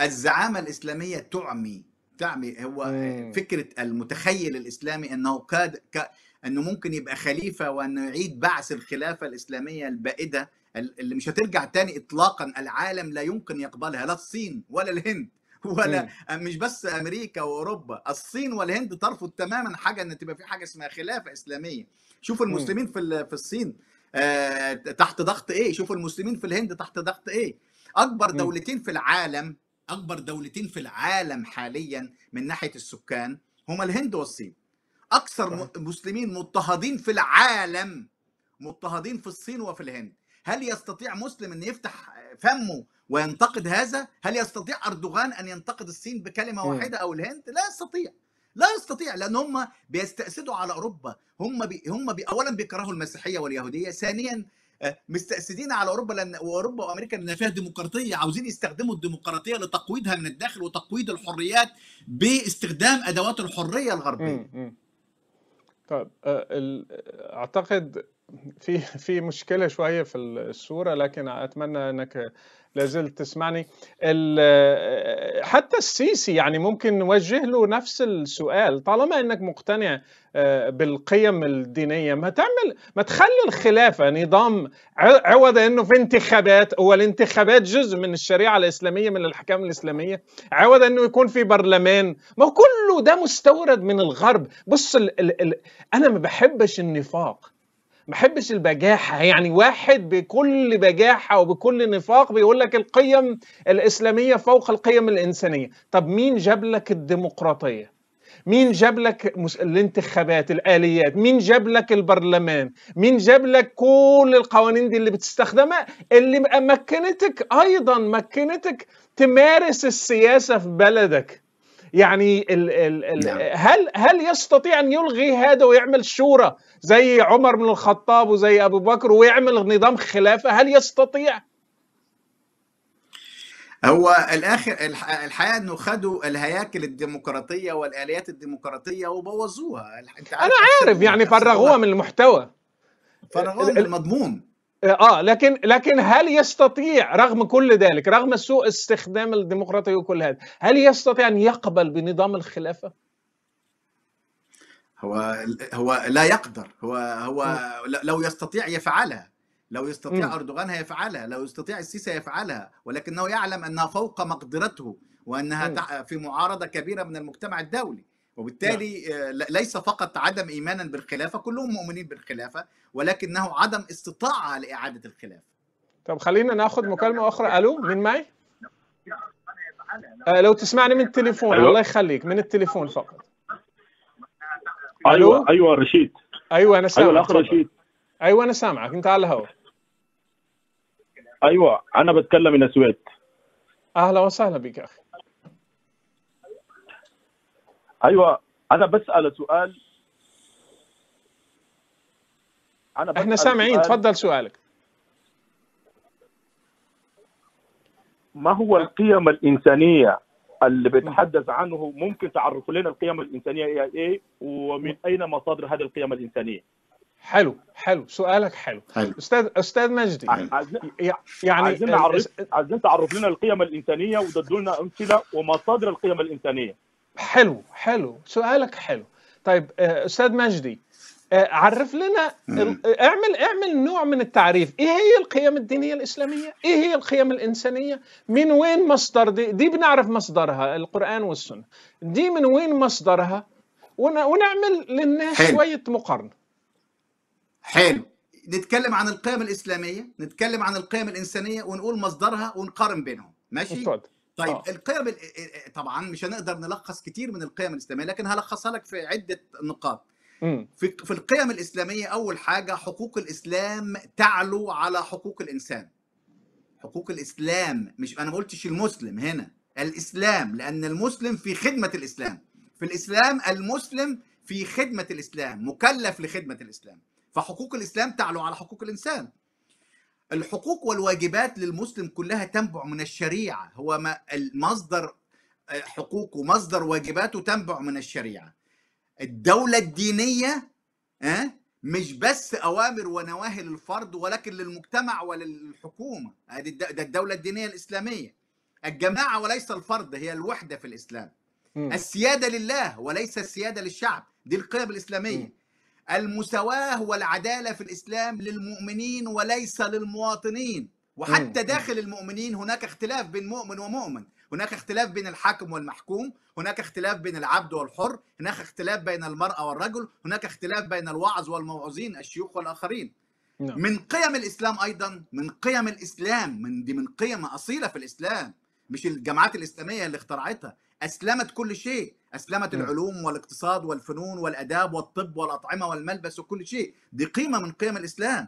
الزعامة الإسلامية تعمي تعمي هو مم. فكرة المتخيل الإسلامي أنه كاد ك... أنه ممكن يبقى خليفة وأنه يعيد بعث الخلافة الإسلامية البائدة اللي مش هترجع تاني اطلاقا العالم لا يمكن يقبلها لا الصين ولا الهند ولا مش بس امريكا واوروبا الصين والهند ترفض تماما حاجه ان تبقى في حاجه اسمها خلافه اسلاميه شوفوا المسلمين في في الصين آه، تحت ضغط ايه شوفوا المسلمين في الهند تحت ضغط ايه اكبر دولتين في العالم اكبر دولتين في العالم حاليا من ناحيه السكان هما الهند والصين اكثر مسلمين مضطهدين في العالم مضطهدين في الصين وفي الهند هل يستطيع مسلم أن يفتح فمه وينتقد هذا هل يستطيع أردوغان أن ينتقد الصين بكلمة واحدة أو الهند لا يستطيع لا يستطيع لان هم بيستأسدوا على اوروبا هم بي هم بي اولا بيكرهوا المسيحيه واليهوديه ثانيا آه، مستأسدين على اوروبا لان اوروبا وامريكا لان فيها ديمقراطيه عاوزين يستخدموا الديمقراطيه لتقويضها من الداخل وتقويض الحريات باستخدام ادوات الحريه الغربيه. طيب آه، آه، اعتقد في في مشكله شويه في الصوره لكن اتمنى انك لازلت تسمعني حتى السيسي يعني ممكن نوجه له نفس السؤال طالما انك مقتنع آه، بالقيم الدينيه ما تعمل ما تخلي الخلافه نظام عوض انه في انتخابات والانتخابات جزء من الشريعه الاسلاميه من الاحكام الاسلاميه عوض انه يكون في برلمان ما كله ده مستورد من الغرب بص الـ الـ الـ انا ما بحبش النفاق ما احبش البجاحه يعني واحد بكل بجاحه وبكل نفاق بيقول لك القيم الاسلاميه فوق القيم الانسانيه طب مين جاب لك الديمقراطيه مين جاب لك الانتخابات الآليات مين جاب لك البرلمان مين جاب لك كل القوانين دي اللي بتستخدمها اللي مكنتك أيضا مكنتك تمارس السياسة في بلدك يعني ال ال ال نعم. هل هل يستطيع ان يلغي هذا ويعمل شورى زي عمر بن الخطاب وزي ابو بكر ويعمل نظام خلافه هل يستطيع؟ هو الاخر الحقيقه انه خدوا الهياكل الديمقراطيه والاليات الديمقراطيه وبوظوها انا عارف يعني فرغوها من المحتوى فرغوها من المضمون اه لكن لكن هل يستطيع رغم كل ذلك رغم سوء استخدام الديمقراطيه وكل هذا هل يستطيع ان يقبل بنظام الخلافه هو هو لا يقدر هو هو آه. لو يستطيع يفعلها لو يستطيع اردوغان هيفعلها لو يستطيع السيسي هيفعلها ولكنه يعلم انها فوق مقدرته وانها في معارضه كبيره من المجتمع الدولي وبالتالي نعم. آه، ليس فقط عدم ايمانا بالخلافه كلهم مؤمنين بالخلافه ولكنه عدم استطاعه لاعاده الخلافه طب خلينا ناخذ مكالمه اخرى الو من معي آه، لو تسمعني من التليفون الله يخليك من التليفون فقط ايوه ايوه رشيد ايوه انا سامعك ايوه الاخ رشيد ايوه انا سامعك انت على الهواء ايوه انا بتكلم من السويد اهلا وسهلا بك اخي ايوه انا بسال سؤال انا احنا سامعين سؤال تفضل سؤالك ما هو القيم الانسانيه اللي بيتحدث عنه ممكن تعرفوا لنا القيم الانسانيه هي ايه ومن اين مصادر هذه القيم الانسانيه حلو حلو سؤالك حلو, حلو. استاذ استاذ مجدي عايزين يعني عايزين تعرف عايزين تعرف لنا القيم الانسانيه وتدوا لنا امثله ومصادر القيم الانسانيه حلو حلو سؤالك حلو طيب آه، استاذ مجدي آه، عرف لنا اعمل اعمل نوع من التعريف ايه هي القيم الدينيه الاسلاميه ايه هي القيم الانسانيه من وين مصدر دي دي بنعرف مصدرها القران والسنه دي من وين مصدرها ونعمل للناس حلو. شويه مقارنه حلو نتكلم عن القيم الاسلاميه نتكلم عن القيم الانسانيه ونقول مصدرها ونقارن بينهم ماشي اتفضل طيب أوه. القيم طبعا مش هنقدر نلخص كتير من القيم الاسلاميه لكن هلخصها لك في عده نقاط في في القيم الاسلاميه اول حاجه حقوق الاسلام تعلو على حقوق الانسان حقوق الاسلام مش انا ما قلتش المسلم هنا الاسلام لان المسلم في خدمه الاسلام في الاسلام المسلم في خدمه الاسلام مكلف لخدمه الاسلام فحقوق الاسلام تعلو على حقوق الانسان الحقوق والواجبات للمسلم كلها تنبع من الشريعه هو ما المصدر آه، حقوقه مصدر واجباته تنبع من الشريعه الدوله الدينيه آه، مش بس اوامر ونواهي للفرد ولكن للمجتمع وللحكومه هذه ده الدوله الدينيه الاسلاميه الجماعه وليس الفرد هي الوحده في الاسلام السياده لله وليس السياده للشعب دي القيم الاسلاميه المساواة والعدالة في الإسلام للمؤمنين وليس للمواطنين وحتى داخل المؤمنين هناك اختلاف بين مؤمن ومؤمن هناك اختلاف بين الحاكم والمحكوم هناك اختلاف بين العبد والحر هناك اختلاف بين المرأة والرجل هناك اختلاف بين الوعظ والموعظين الشيوخ والآخرين نعم. من قيم الإسلام أيضا من قيم الإسلام من دي من قيم أصيلة في الإسلام مش الجماعات الإسلامية اللي اخترعتها اسلمت كل شيء اسلمت العلوم والاقتصاد والفنون والاداب والطب والاطعمه والملبس وكل شيء دي قيمه من قيم الاسلام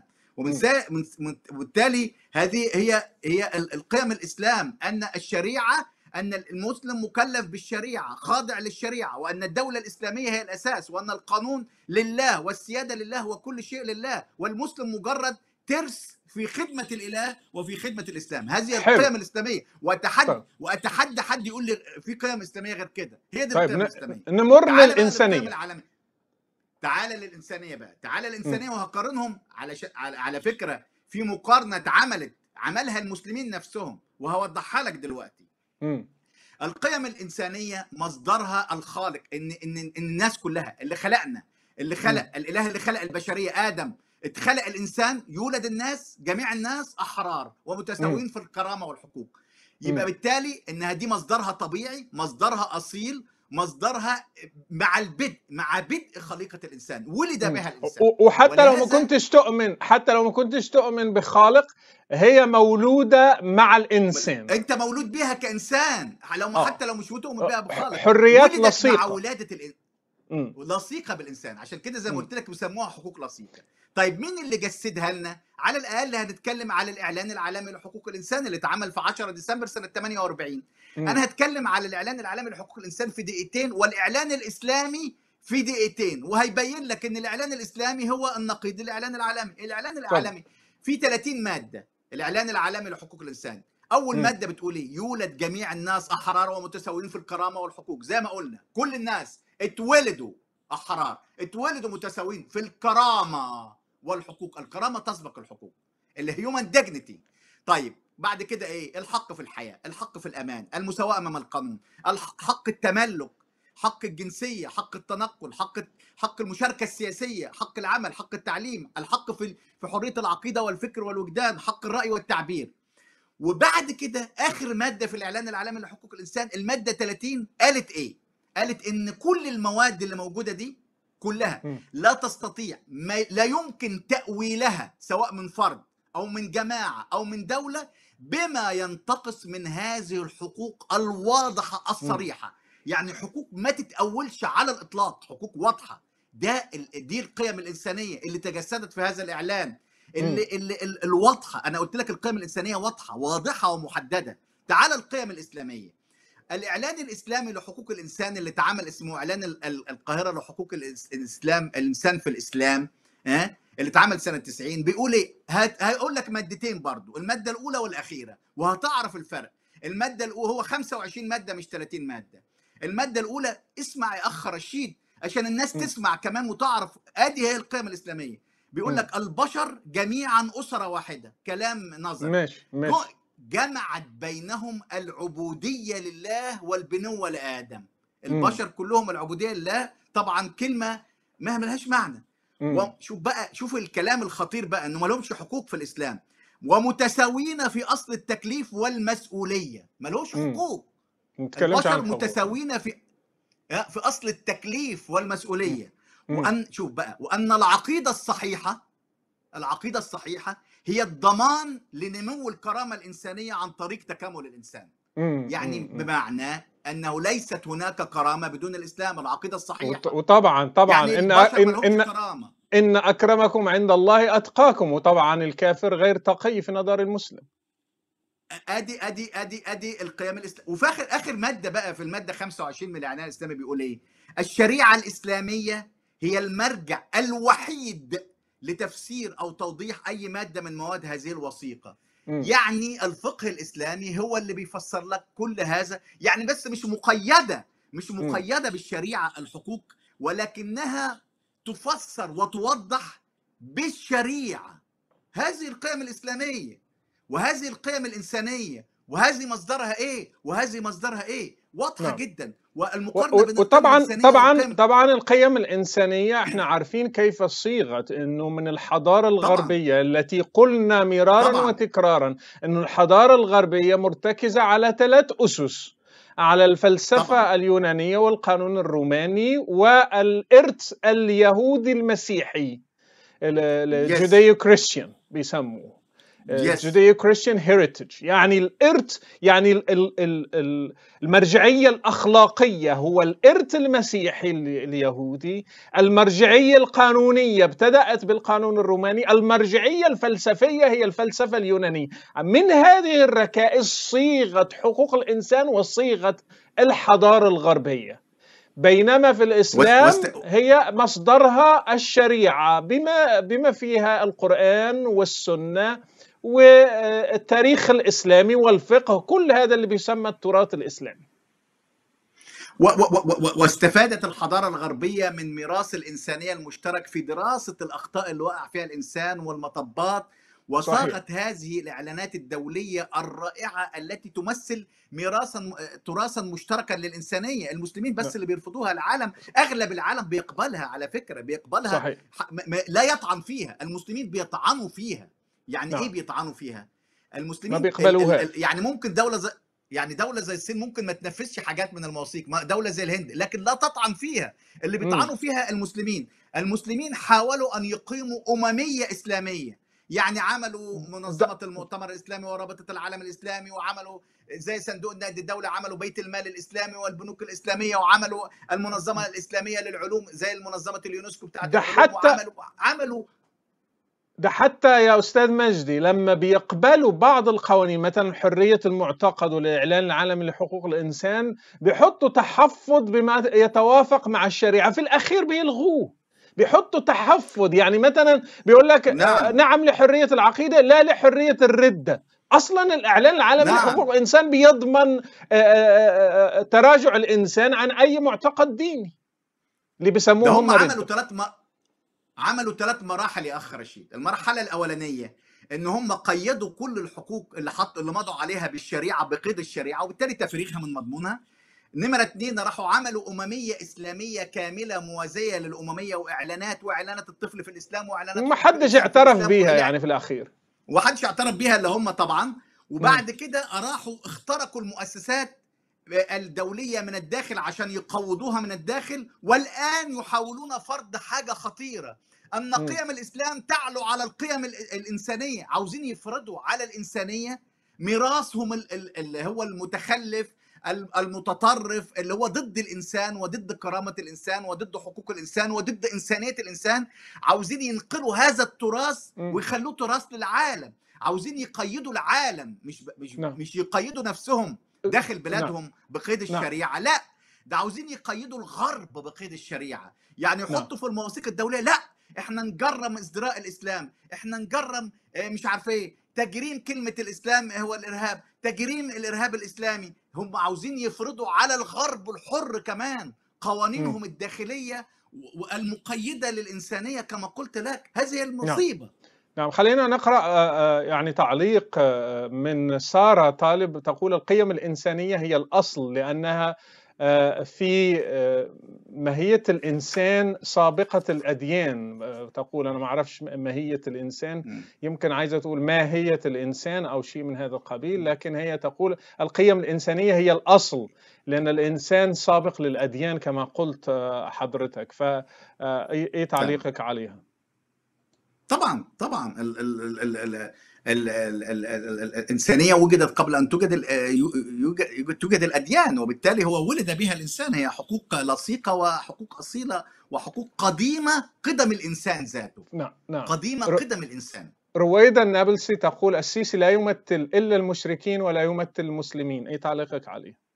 وبالتالي هذه هي هي القيم الاسلام ان الشريعه ان المسلم مكلف بالشريعه خاضع للشريعه وان الدوله الاسلاميه هي الاساس وان القانون لله والسياده لله وكل شيء لله والمسلم مجرد ترس في خدمة الإله وفي خدمة الإسلام هذه حلو. القيم الإسلامية وأتحدى طيب. وأتحدى حد يقول لي في قيم إسلامية غير كده هي دي طيب القيم الإسلامية نمر للإنسانية تعالى للإنسانية بقى تعالى للإنسانية وهقارنهم على, ش... على على فكرة في مقارنة اتعملت عملها المسلمين نفسهم وهوضحها لك دلوقتي م. القيم الانسانيه مصدرها الخالق ان ان, إن الناس كلها اللي خلقنا اللي خلق م. الاله اللي خلق البشريه ادم اتخلق الانسان يولد الناس جميع الناس احرار ومتساويين في الكرامه والحقوق يبقى بالتالي انها دي مصدرها طبيعي مصدرها اصيل مصدرها مع البدء مع بدء خليقه الانسان ولد بها الانسان وحتى لو ما كنتش تؤمن حتى لو ما كنتش تؤمن بخالق هي مولوده مع الانسان انت مولود بها كانسان لو آه. حتى لو مش بتؤمن أه، بها بخالق حريات لصيقه مع ولاده الانسان لصيقه بالانسان عشان كده زي ما قلت لك بيسموها حقوق لصيقه طيب مين اللي جسدها لنا على الاقل هنتكلم على الاعلان العالمي لحقوق الانسان اللي اتعمل في 10 ديسمبر سنه 48 مم. انا هتكلم على الاعلان العالمي لحقوق الانسان في دقيقتين والاعلان الاسلامي في دقيقتين وهيبين لك ان الاعلان الاسلامي هو النقيض للاعلان العالمي الاعلان طيب. العالمي في 30 ماده الاعلان العالمي لحقوق الانسان اول مم. ماده بتقول ايه يولد جميع الناس احرار ومتساويين في الكرامه والحقوق زي ما قلنا كل الناس اتولدوا احرار اتولدوا متساويين في الكرامه والحقوق الكرامه تسبق الحقوق الهيومن ديجنتي طيب بعد كده ايه الحق في الحياه الحق في الامان المساواه امام القانون حق التملك حق الجنسيه حق التنقل حق حق المشاركه السياسيه حق العمل حق التعليم الحق في في حريه العقيده والفكر والوجدان حق الراي والتعبير وبعد كده اخر ماده في الاعلان العالمي لحقوق الانسان الماده 30 قالت ايه قالت ان كل المواد اللي موجوده دي كلها لا تستطيع ما لا يمكن تاويلها سواء من فرد او من جماعه او من دوله بما ينتقص من هذه الحقوق الواضحه الصريحه يعني حقوق ما تتاولش على الاطلاق حقوق واضحه ده دي القيم الانسانيه اللي تجسدت في هذا الاعلان اللي, اللي الواضحه انا قلت لك القيم الانسانيه واضحه واضحه ومحدده تعال القيم الاسلاميه الاعلان الاسلامي لحقوق الانسان اللي اتعمل اسمه اعلان القاهره لحقوق الاسلام الانسان في الاسلام ها آه، اللي اتعمل سنه 90 بيقول ايه هيقول لك مادتين برضو الماده الاولى والاخيره وهتعرف الفرق الماده الاولى هو 25 ماده مش 30 ماده الماده الاولى اسمع يا اخ رشيد عشان الناس م. تسمع كمان وتعرف ادي هي القيم الاسلاميه بيقول لك البشر جميعا اسره واحده كلام نظري ماشي ماشي جمعت بينهم العبوديه لله والبنوه لادم البشر كلهم العبوديه لله طبعا كلمه ما لهاش معنى شوف بقى شوف الكلام الخطير بقى انه ما لهمش حقوق في الاسلام ومتساويين في اصل التكليف والمسؤوليه ما لهمش حقوق البشر متساويين في آه، في اصل التكليف والمسؤوليه وان شوف بقى وان العقيده الصحيحه العقيده الصحيحه هي الضمان لنمو الكرامه الانسانيه عن طريق تكامل الانسان يعني بمعنى انه ليست هناك كرامه بدون الاسلام العقيده الصحيحه وطبعا طبعا يعني ان ان كرامة. ان اكرمكم عند الله اتقاكم وطبعا الكافر غير تقي في نظر المسلم ادي ادي ادي ادي القيام الاسلامي وفي اخر اخر ماده بقى في الماده 25 من الاعلان الاسلامي بيقول ايه؟ الشريعه الاسلاميه هي المرجع الوحيد لتفسير او توضيح اي ماده من مواد هذه الوثيقه يعني الفقه الاسلامي هو اللي بيفسر لك كل هذا يعني بس مش مقيده مش مقيده بالشريعه الحقوق ولكنها تفسر وتوضح بالشريعه هذه القيم الاسلاميه وهذه القيم الانسانيه وهذه مصدرها ايه وهذه مصدرها ايه واضحه نعم. جدا والمقارنه وطبعا طبعا طبعا القيم الانسانيه احنا عارفين كيف صيغت انه من الحضاره الغربيه طبعاً. التي قلنا مرارا طبعاً. وتكرارا انه الحضاره الغربيه مرتكزه على ثلاث اسس على الفلسفة طبعا. اليونانية والقانون الروماني والإرث اليهودي المسيحي الجوديو كريستيان بيسموه جوديو كريستيان هيريتج يعني الارث يعني الـ الـ الـ المرجعيه الاخلاقيه هو الارث المسيحي اليهودي المرجعيه القانونيه ابتدات بالقانون الروماني المرجعيه الفلسفيه هي الفلسفه اليونانيه من هذه الركائز صيغه حقوق الانسان وصيغه الحضاره الغربيه بينما في الاسلام هي مصدرها الشريعه بما بما فيها القران والسنه والتاريخ الإسلامي والفقه كل هذا اللي بيسمى التراث الإسلامي واستفادت الحضارة الغربية من ميراث الإنسانية المشترك في دراسة الأخطاء اللي وقع فيها الإنسان والمطبات وصاغت هذه الإعلانات الدولية الرائعة التي تمثل ميراثا تراثا مشتركا للإنسانية المسلمين بس نعم. اللي بيرفضوها العالم أغلب العالم بيقبلها على فكرة بيقبلها صحيح. لا يطعن فيها المسلمين بيطعنوا فيها يعني نعم. ايه بيطعنوا فيها المسلمين ما بيقبلوها يعني ممكن دوله زي يعني دوله زي الصين ممكن ما تنفذش حاجات من المواثيق دوله زي الهند لكن لا تطعن فيها اللي بيطعنوا فيها المسلمين المسلمين حاولوا ان يقيموا امميه اسلاميه يعني عملوا منظمه المؤتمر الاسلامي ورابطه العالم الاسلامي وعملوا زي صندوق النقد الدولي عملوا بيت المال الاسلامي والبنوك الاسلاميه وعملوا المنظمه الاسلاميه للعلوم زي منظمه اليونسكو بتاعت ده حتى عملوا ده حتى يا أستاذ مجدي لما بيقبلوا بعض القوانين مثلا حرية المعتقد والإعلان العالمي لحقوق الإنسان بيحطوا تحفظ بما يتوافق مع الشريعة في الأخير بيلغوه بيحطوا تحفظ يعني مثلا بيقول لك نعم. آه، نعم لحرية العقيدة لا لحرية الردة اصلا الاعلان العالمي نعم. لحقوق الانسان بيضمن آه، آه، تراجع الانسان عن اي معتقد ديني اللي بيسموه هم عملوا ثلاث عملوا ثلاث مراحل يا اخ رشيد المرحله الاولانيه ان هم قيدوا كل الحقوق اللي حط اللي مضوا عليها بالشريعه بقيد الشريعه وبالتالي تفريغها من مضمونها نمرة اتنين راحوا عملوا أممية إسلامية كاملة موازية للأممية وإعلانات وإعلانات الطفل في الإسلام وإعلانات ما حدش اعترف بيها يعني في الأخير وحدش اعترف بيها إلا هم طبعا وبعد كده راحوا اخترقوا المؤسسات الدولية من الداخل عشان يقوضوها من الداخل والآن يحاولون فرض حاجة خطيرة أن قيم الإسلام تعلو على القيم الإنسانية عاوزين يفرضوا على الإنسانية ميراثهم اللي هو المتخلف المتطرف اللي هو ضد الانسان وضد كرامه الانسان وضد حقوق الانسان وضد انسانيه الانسان عاوزين ينقلوا هذا التراث ويخلوه تراث للعالم عاوزين يقيدوا العالم مش مش نعم. مش يقيدوا نفسهم داخل نعم. بلادهم نعم. بقيد الشريعه لا ده عاوزين يقيدوا الغرب بقيد الشريعه يعني نعم. يحطوا في المواثيق الدوليه لا احنا نجرم ازدراء الاسلام احنا نجرم آه، مش عارف ايه تجريم كلمه الاسلام هو الارهاب تجريم الارهاب الاسلامي هم عاوزين يفرضوا على الغرب الحر كمان قوانينهم م. الداخليه والمقيده للانسانيه كما قلت لك هذه نعم. المصيبه نعم. نعم خلينا نقرا آه، آه، يعني تعليق آه، من ساره طالب تقول القيم الانسانيه هي الاصل لانها في ماهيه الانسان سابقه الاديان تقول انا ما اعرفش ماهيه الانسان يمكن عايزه تقول ماهيه الانسان او شيء من هذا القبيل لكن هي تقول القيم الانسانيه هي الاصل لان الانسان سابق للاديان كما قلت حضرتك فايه إيه تعليقك عليها طبعا طبعا ال ال ال ال ال ال ال ال ال الإنسانية وجدت قبل أن توجد توجد الأديان وبالتالي هو ولد بها الإنسان هي حقوق لصيقة وحقوق أصيلة وحقوق قديمة قدم الإنسان ذاته نعم نعم قديمة قدم الإنسان رويدا النابلسي تقول السيسي لا يمثل إلا المشركين ولا يمثل المسلمين أي تعليقك عليه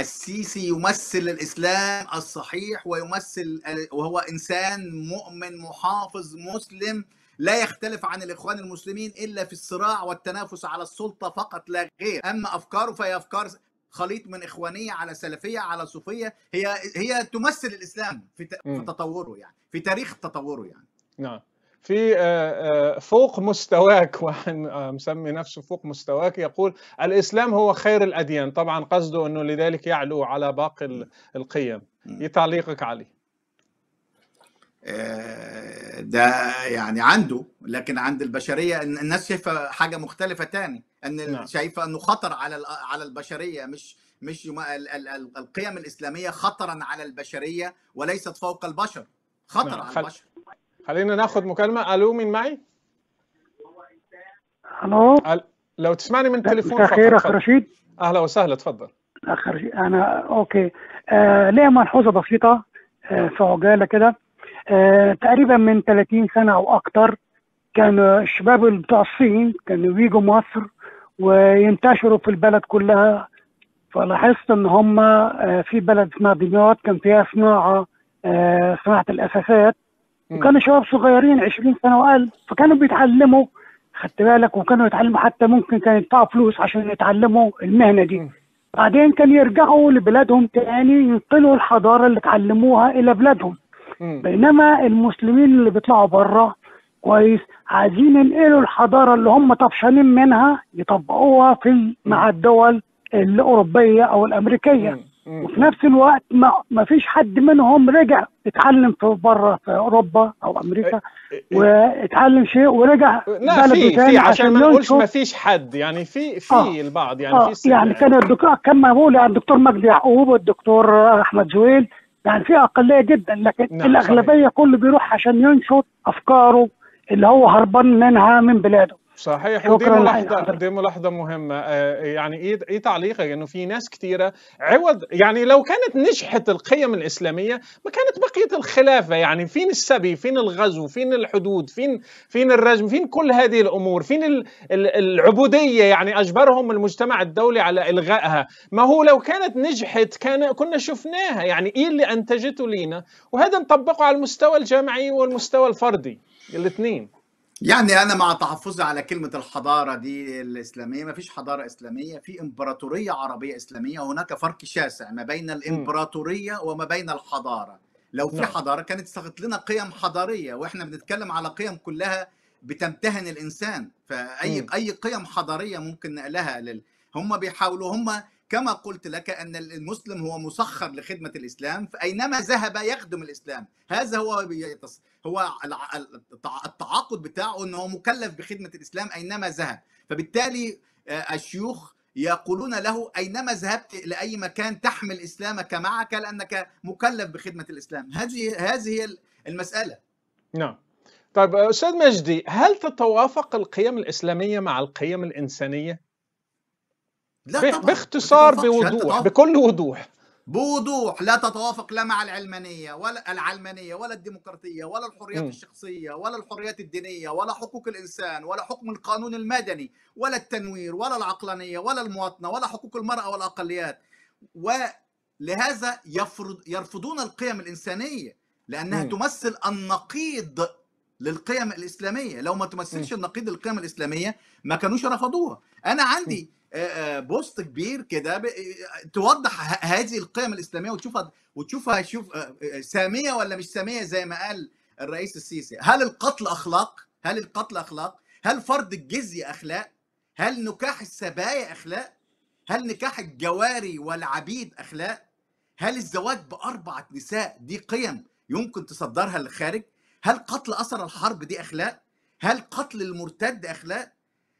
السيسي يمثل الاسلام الصحيح ويمثل وهو انسان مؤمن محافظ مسلم لا يختلف عن الاخوان المسلمين الا في الصراع والتنافس على السلطه فقط لا غير اما افكاره فهي افكار خليط من اخوانيه على سلفيه على صوفيه هي هي تمثل الاسلام في تطوره يعني في تاريخ تطوره يعني نعم في آه، آه، فوق مستواك [LAUGHS] واحد آه، مسمي نفسه فوق مستواك يقول الإسلام هو خير الأديان طبعا قصده أنه لذلك يعلو على باقي القيم إيه تعليقك عليه ده يعني عنده لكن عند البشريه الناس شايفه حاجه مختلفه تاني ان نعم. شايفه انه خطر على على البشريه مش مش القيم الاسلاميه خطرا على البشريه وليست فوق البشر خطر نعم. على البشر خلينا ناخذ مكالمه الو مين معي الو لو تسمعني من تليفون مساء الخير اخ رشيد اهلا وسهلا تفضل اخ رشيد انا اوكي آه ليا ملحوظه بسيطه آه نعم. في عجاله كده آه تقريبا من 30 سنه او اكتر كان الشباب بتوع الصين كانوا بيجوا مصر وينتشروا في البلد كلها فلاحظت ان هم آه، في بلد اسمها دمياط كان فيها صناعه آه، صناعه الاساسات وكانوا شباب صغيرين 20 سنه وقال فكانوا بيتعلموا خدت بالك وكانوا يتعلموا حتى ممكن كان يدفعوا فلوس عشان يتعلموا المهنه دي بعدين كان يرجعوا لبلادهم تاني ينقلوا الحضاره اللي اتعلموها الى بلادهم بينما المسلمين اللي بيطلعوا بره كويس عايزين ينقلوا الحضاره اللي هم طفشانين منها يطبقوها في مع الدول الاوروبيه او الامريكيه وفي نفس الوقت ما, ما فيش حد منهم رجع اتعلم في بره في اوروبا او امريكا إيه، إيه، إيه. واتعلم شيء ورجع لا في في عشان ما نقولش ما فيش حد يعني في في آه البعض يعني آه في يعني كان الدكتور كان مقبول يعني الدكتور مجدي يعقوب والدكتور احمد زويل يعني في اقليه جدا لكن نعم الاغلبيه كله بيروح عشان ينشر افكاره اللي هو هربان منها من بلاده صحيح ودي ملاحظه دي ملاحظه مهمه آه، يعني ايه ايه تعليقك انه في ناس كثيره عوض يعني لو كانت نجحت القيم الاسلاميه ما كانت بقيه الخلافه يعني فين السبي فين الغزو فين الحدود فين فين الرجم فين كل هذه الامور فين العبوديه يعني اجبرهم المجتمع الدولي على الغائها ما هو لو كانت نجحت كان كنا شفناها يعني ايه اللي انتجته لينا وهذا نطبقه على المستوى الجامعي والمستوى الفردي الاثنين يعني انا مع تحفظي على كلمه الحضاره دي الاسلاميه ما فيش حضاره اسلاميه في امبراطوريه عربيه اسلاميه هناك فرق شاسع ما بين إمم. الامبراطوريه وما بين الحضاره لو في نعم. حضاره كانت سقط لنا قيم حضاريه واحنا بنتكلم على قيم كلها بتمتهن الانسان فاي م. إمم. اي قيم حضاريه ممكن نقلها لل... هم بيحاولوا هم كما قلت لك ان المسلم هو مسخر لخدمه الاسلام فاينما ذهب يخدم الاسلام هذا هو هو التعاقد بتاعه ان هو مكلف بخدمه الاسلام اينما ذهب فبالتالي آه، الشيوخ يقولون له اينما ذهبت الى اي مكان تحمل اسلامك معك لانك مكلف بخدمه الاسلام هذه هذه هي المساله نعم طيب استاذ مجدي هل تتوافق القيم الاسلاميه مع القيم الانسانيه لا طبعا باختصار بوضوح بكل وضوح بوضوح لا تتوافق لا مع العلمانيه ولا العلمانيه ولا الديمقراطيه ولا الحريات م. الشخصيه ولا الحريات الدينيه ولا حقوق الانسان ولا حكم القانون المدني ولا التنوير ولا العقلانيه ولا المواطنه ولا حقوق المراه والاقليات ولهذا يفرض يرفضون القيم الانسانيه لانها م. تمثل النقيض للقيم الاسلاميه لو ما تمثلش م. النقيض للقيم الاسلاميه ما كانوش رفضوها انا عندي آه، آه، بوست كبير كده آه، توضح هذه القيم الاسلاميه وتشوفها وتشوفها شوف ساميه ولا مش ساميه زي ما قال الرئيس السيسي هل القتل اخلاق هل القتل اخلاق هل فرض الجزيه اخلاق هل نكاح السبايا اخلاق هل نكاح الجواري والعبيد اخلاق هل الزواج باربعه نساء دي قيم يمكن تصدرها للخارج هل قتل اثر الحرب دي اخلاق هل قتل المرتد اخلاق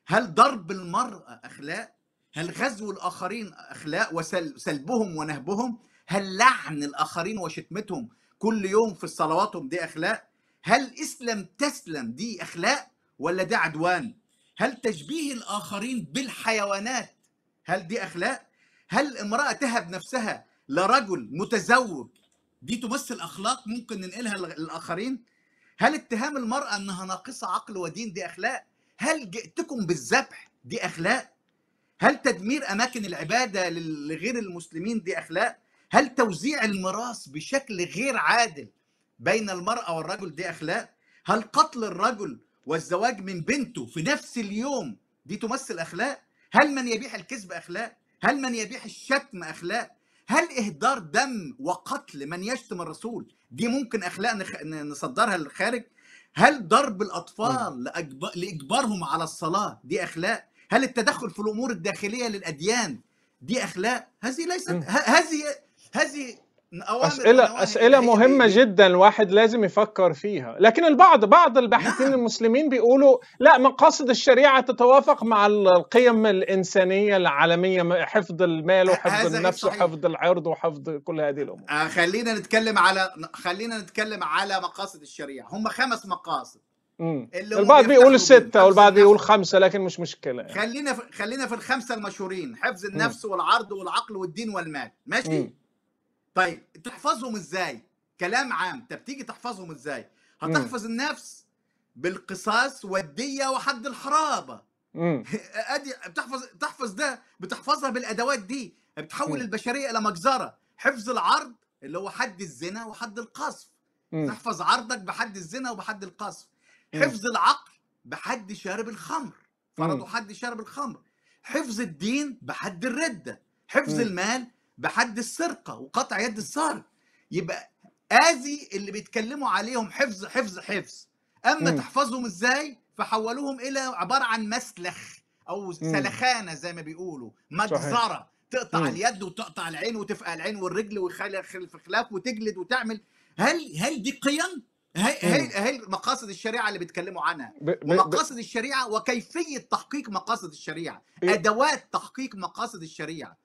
هل ضرب المراه اخلاق هل غزو الآخرين أخلاق وسلبهم ونهبهم هل لعن الآخرين وشتمتهم كل يوم في صلواتهم دي أخلاق هل اسلم تسلم دي أخلاق ولا ده عدوان هل تشبيه الآخرين بالحيوانات هل دي أخلاق هل امرأة تهب نفسها لرجل متزوج دي تمثل أخلاق ممكن ننقلها للآخرين هل اتهام المرأة أنها ناقصة عقل ودين دي أخلاق هل جئتكم بالذبح دي أخلاق هل تدمير اماكن العباده لغير المسلمين دي اخلاق هل توزيع الميراث بشكل غير عادل بين المراه والرجل دي اخلاق هل قتل الرجل والزواج من بنته في نفس اليوم دي تمثل اخلاق هل من يبيح الكذب اخلاق هل من يبيح الشتم اخلاق هل اهدار دم وقتل من يشتم الرسول دي ممكن اخلاق نصدرها للخارج هل ضرب الاطفال لأجب... لاجبارهم على الصلاه دي اخلاق هل التدخل في الامور الداخليه للاديان دي اخلاق هذه ليست هذه هذه أسئلة أسئلة مهمة جدا الواحد لازم يفكر فيها، لكن البعض بعض الباحثين نعم. المسلمين بيقولوا لا مقاصد الشريعة تتوافق مع القيم الإنسانية العالمية حفظ المال وحفظ النفس صحيح. وحفظ العرض وحفظ كل هذه الأمور. آه، خلينا نتكلم على خلينا نتكلم على مقاصد الشريعة، هم خمس مقاصد. اللي البعض بيقول ستة والبعض بيقول خمسة لكن مش مشكلة يعني. خلينا في خلينا في الخمسة المشهورين حفظ النفس مم. والعرض والعقل والدين والمال ماشي مم. طيب تحفظهم ازاي كلام عام طب تيجي تحفظهم ازاي هتحفظ مم. النفس بالقصاص والدية وحد الحرابة [LAUGHS] ادي بتحفظ تحفظ ده بتحفظها بالادوات دي بتحول مم. البشرية الى مجزرة حفظ العرض اللي هو حد الزنا وحد القصف تحفظ عرضك بحد الزنا وبحد القصف إمم. حفظ العقل بحد شارب الخمر فرضوا إمم. حد شارب الخمر حفظ الدين بحد الردة حفظ إمم. المال بحد السرقة وقطع يد السارق يبقى آذي اللي بيتكلموا عليهم حفظ حفظ حفظ أما م. تحفظهم إزاي فحولوهم إلى عبارة عن مسلخ أو سلخانة زي ما بيقولوا مجزرة تقطع م. اليد وتقطع العين وتفقع العين والرجل ويخلي في خلاف وتجلد وتعمل هل هل دي قيم؟ هي هي هي مقاصد الشريعه اللي بيتكلموا عنها مقاصد ومقاصد الشريعه وكيفيه تحقيق مقاصد الشريعه إيه. ادوات تحقيق مقاصد الشريعه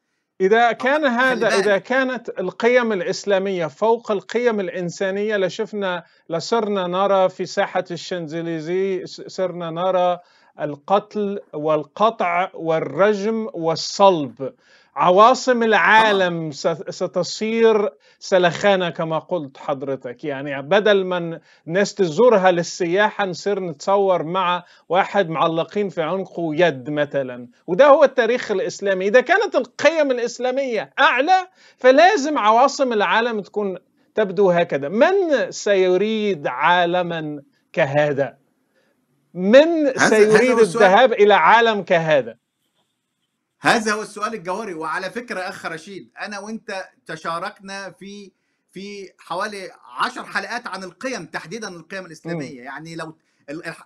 اذا كان هذا اذا كانت القيم الاسلاميه فوق القيم الانسانيه لشفنا لصرنا نرى في ساحه الشنزليزي صرنا نرى القتل والقطع والرجم والصلب عواصم العالم ستصير سلخانة كما قلت حضرتك يعني بدل ما الناس تزورها للسياحة نصير نتصور مع واحد معلقين في عنقه يد مثلا وده هو التاريخ الإسلامي إذا كانت القيم الإسلامية أعلى فلازم عواصم العالم تكون تبدو هكذا من سيريد عالما كهذا من سيريد الذهاب إلى عالم كهذا هذا هو السؤال الجوهري وعلى فكره اخ رشيد انا وانت تشاركنا في في حوالي 10 حلقات عن القيم تحديدا القيم الاسلاميه م. يعني لو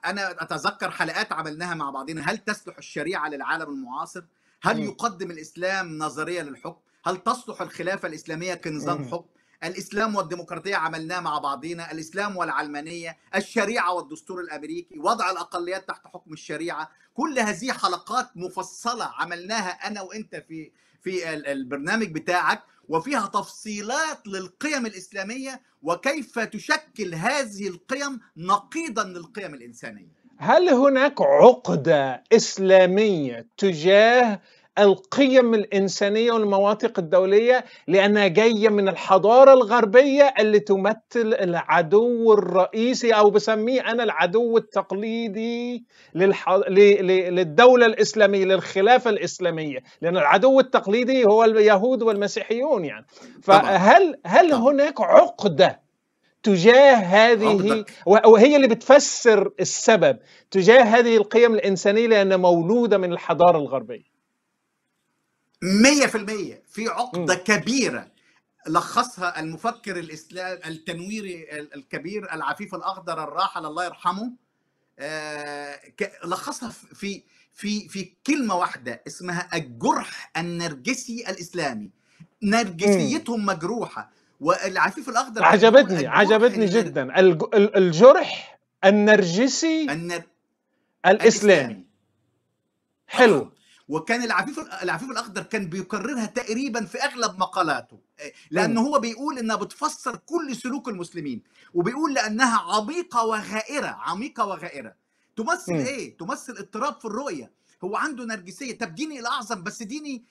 انا اتذكر حلقات عملناها مع بعضنا هل تصلح الشريعه للعالم المعاصر هل م. يقدم الاسلام نظريه للحكم هل تصلح الخلافه الاسلاميه كنظام حكم الاسلام والديمقراطيه عملناه مع بعضينا الاسلام والعلمانيه الشريعه والدستور الامريكي وضع الاقليات تحت حكم الشريعه كل هذه حلقات مفصله عملناها انا وانت في في البرنامج بتاعك وفيها تفصيلات للقيم الاسلاميه وكيف تشكل هذه القيم نقيضا للقيم الانسانيه هل هناك عقده اسلاميه تجاه القيم الإنسانية والمواثيق الدولية لأنها جاية من الحضارة الغربية اللي تمثل العدو الرئيسي أو بسميه أنا العدو التقليدي للح... ل... ل... للدولة الإسلامية للخلافة الإسلامية لأن العدو التقليدي هو اليهود والمسيحيون يعني فهل هل هناك عقده تجاه هذه وهي اللي بتفسر السبب تجاه هذه القيم الإنسانية لأنها مولودة من الحضارة الغربية 100% في عقده م. كبيره لخصها المفكر الاسلام التنويري الكبير العفيف الاخضر الراحل الله يرحمه آه، لخصها في في في كلمه واحده اسمها الجرح النرجسي الاسلامي نرجسيتهم مجروحه والعفيف الاخضر عجبتني عجبتني جدا الجرح النرجسي النر... الاسلامي, الإسلامي. حلو آه. وكان العفيف العفيف الاخضر كان بيكررها تقريبا في اغلب مقالاته آه، أيوه. لانه هو بيقول انها بتفسر كل سلوك المسلمين وبيقول لانها عميقه وغائره عميقه وغائره تمثل ايه تمثل اضطراب في الرؤيه هو عنده نرجسيه طب ديني إيه الاعظم بس ديني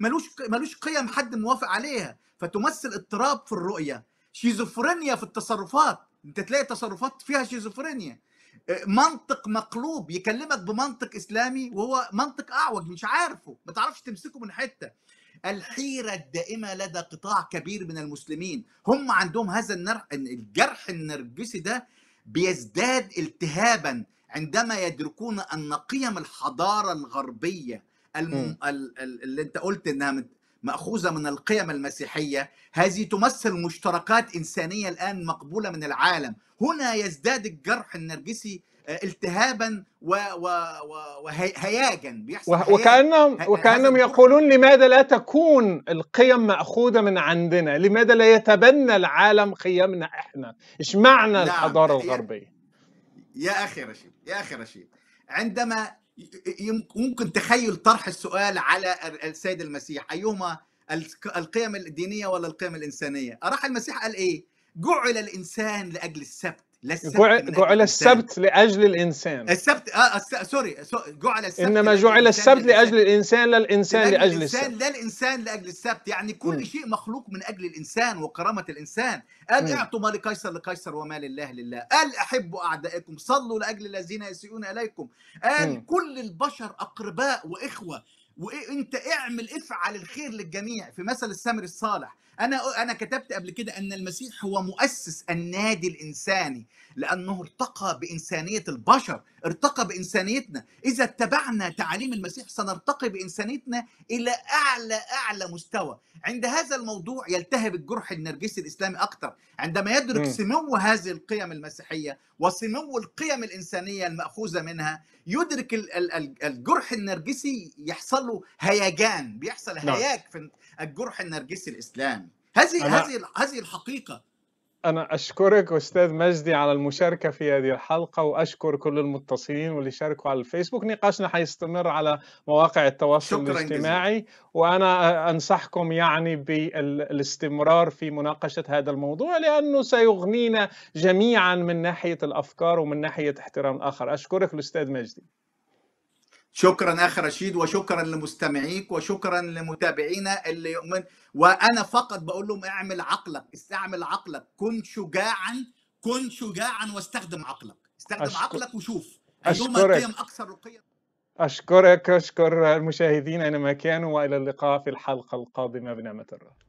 ملوش ملوش قيم حد موافق عليها فتمثل اضطراب في الرؤيه شيزوفرينيا في التصرفات انت تلاقي تصرفات فيها شيزوفرينيا منطق مقلوب يكلمك بمنطق اسلامي وهو منطق اعوج مش عارفه ما تعرفش تمسكه من حته الحيره الدائمه لدى قطاع كبير من المسلمين هم عندهم هذا النر... الجرح النرجسي ده بيزداد التهابا عندما يدركون ان قيم الحضاره الغربيه الم... ال... ال... اللي انت قلت انها ماخوذه من القيم المسيحيه هذه تمثل مشتركات انسانيه الان مقبوله من العالم هنا يزداد الجرح النرجسي آه، التهابا وهياجا بيحصل وكانهم وكانهم يقولون لماذا لا تكون القيم ماخوذه من عندنا؟ لماذا لا يتبنى العالم قيمنا احنا؟ ايش معنى نعم، الحضاره الغربيه؟ يا اخي رشيد يا اخي رشيد عندما ممكن تخيل طرح السؤال على السيد المسيح ايهما القيم الدينيه ولا القيم الانسانيه؟ راح المسيح قال ايه؟ جعل الانسان لاجل السبت جعل السبت لاجل الانسان السبت اه الس... سوري جعل السبت انما جعل السبت لأجل, لاجل الانسان لا الانسان لاجل, السبت لا الانسان لاجل السبت يعني كل م. شيء مخلوق من اجل الانسان وكرامه الانسان قال اعطوا ما لقيصر لقيصر وما لله لله قال احبوا اعدائكم صلوا لاجل الذين يسيئون اليكم قال م. كل البشر اقرباء واخوه وانت اعمل افعل الخير للجميع في مثل السمر الصالح انا انا كتبت قبل كده ان المسيح هو مؤسس النادي الانساني لانه ارتقى بانسانيه البشر ارتقى بانسانيتنا اذا اتبعنا تعاليم المسيح سنرتقي بانسانيتنا الى اعلى اعلى مستوى عند هذا الموضوع يلتهب الجرح النرجسي الاسلامي اكثر عندما يدرك سمو هذه القيم المسيحيه وسمو القيم الانسانيه الماخوذه منها يدرك الجرح النرجسي يحصل له هيجان بيحصل نعم. هياج في الجرح النرجسي الاسلامي هذه أنا... هذه هذه الحقيقه أنا أشكرك أستاذ مجدي على المشاركة في هذه الحلقة وأشكر كل المتصلين واللي شاركوا على الفيسبوك نقاشنا حيستمر على مواقع التواصل الاجتماعي جزيلا. وأنا أنصحكم يعني بالاستمرار في مناقشة هذا الموضوع لأنه سيغنينا جميعا من ناحية الأفكار ومن ناحية احترام الآخر أشكرك الأستاذ مجدي شكرا اخ رشيد وشكرا لمستمعيك وشكرا لمتابعينا اللي يؤمن وانا فقط بقول لهم اعمل عقلك استعمل عقلك كن شجاعا كن شجاعا واستخدم عقلك استخدم أشكر... عقلك وشوف اشكرك قيم اكثر رقيا اشكرك اشكر المشاهدين اينما كانوا والى اللقاء في الحلقه القادمه بنعمه الرب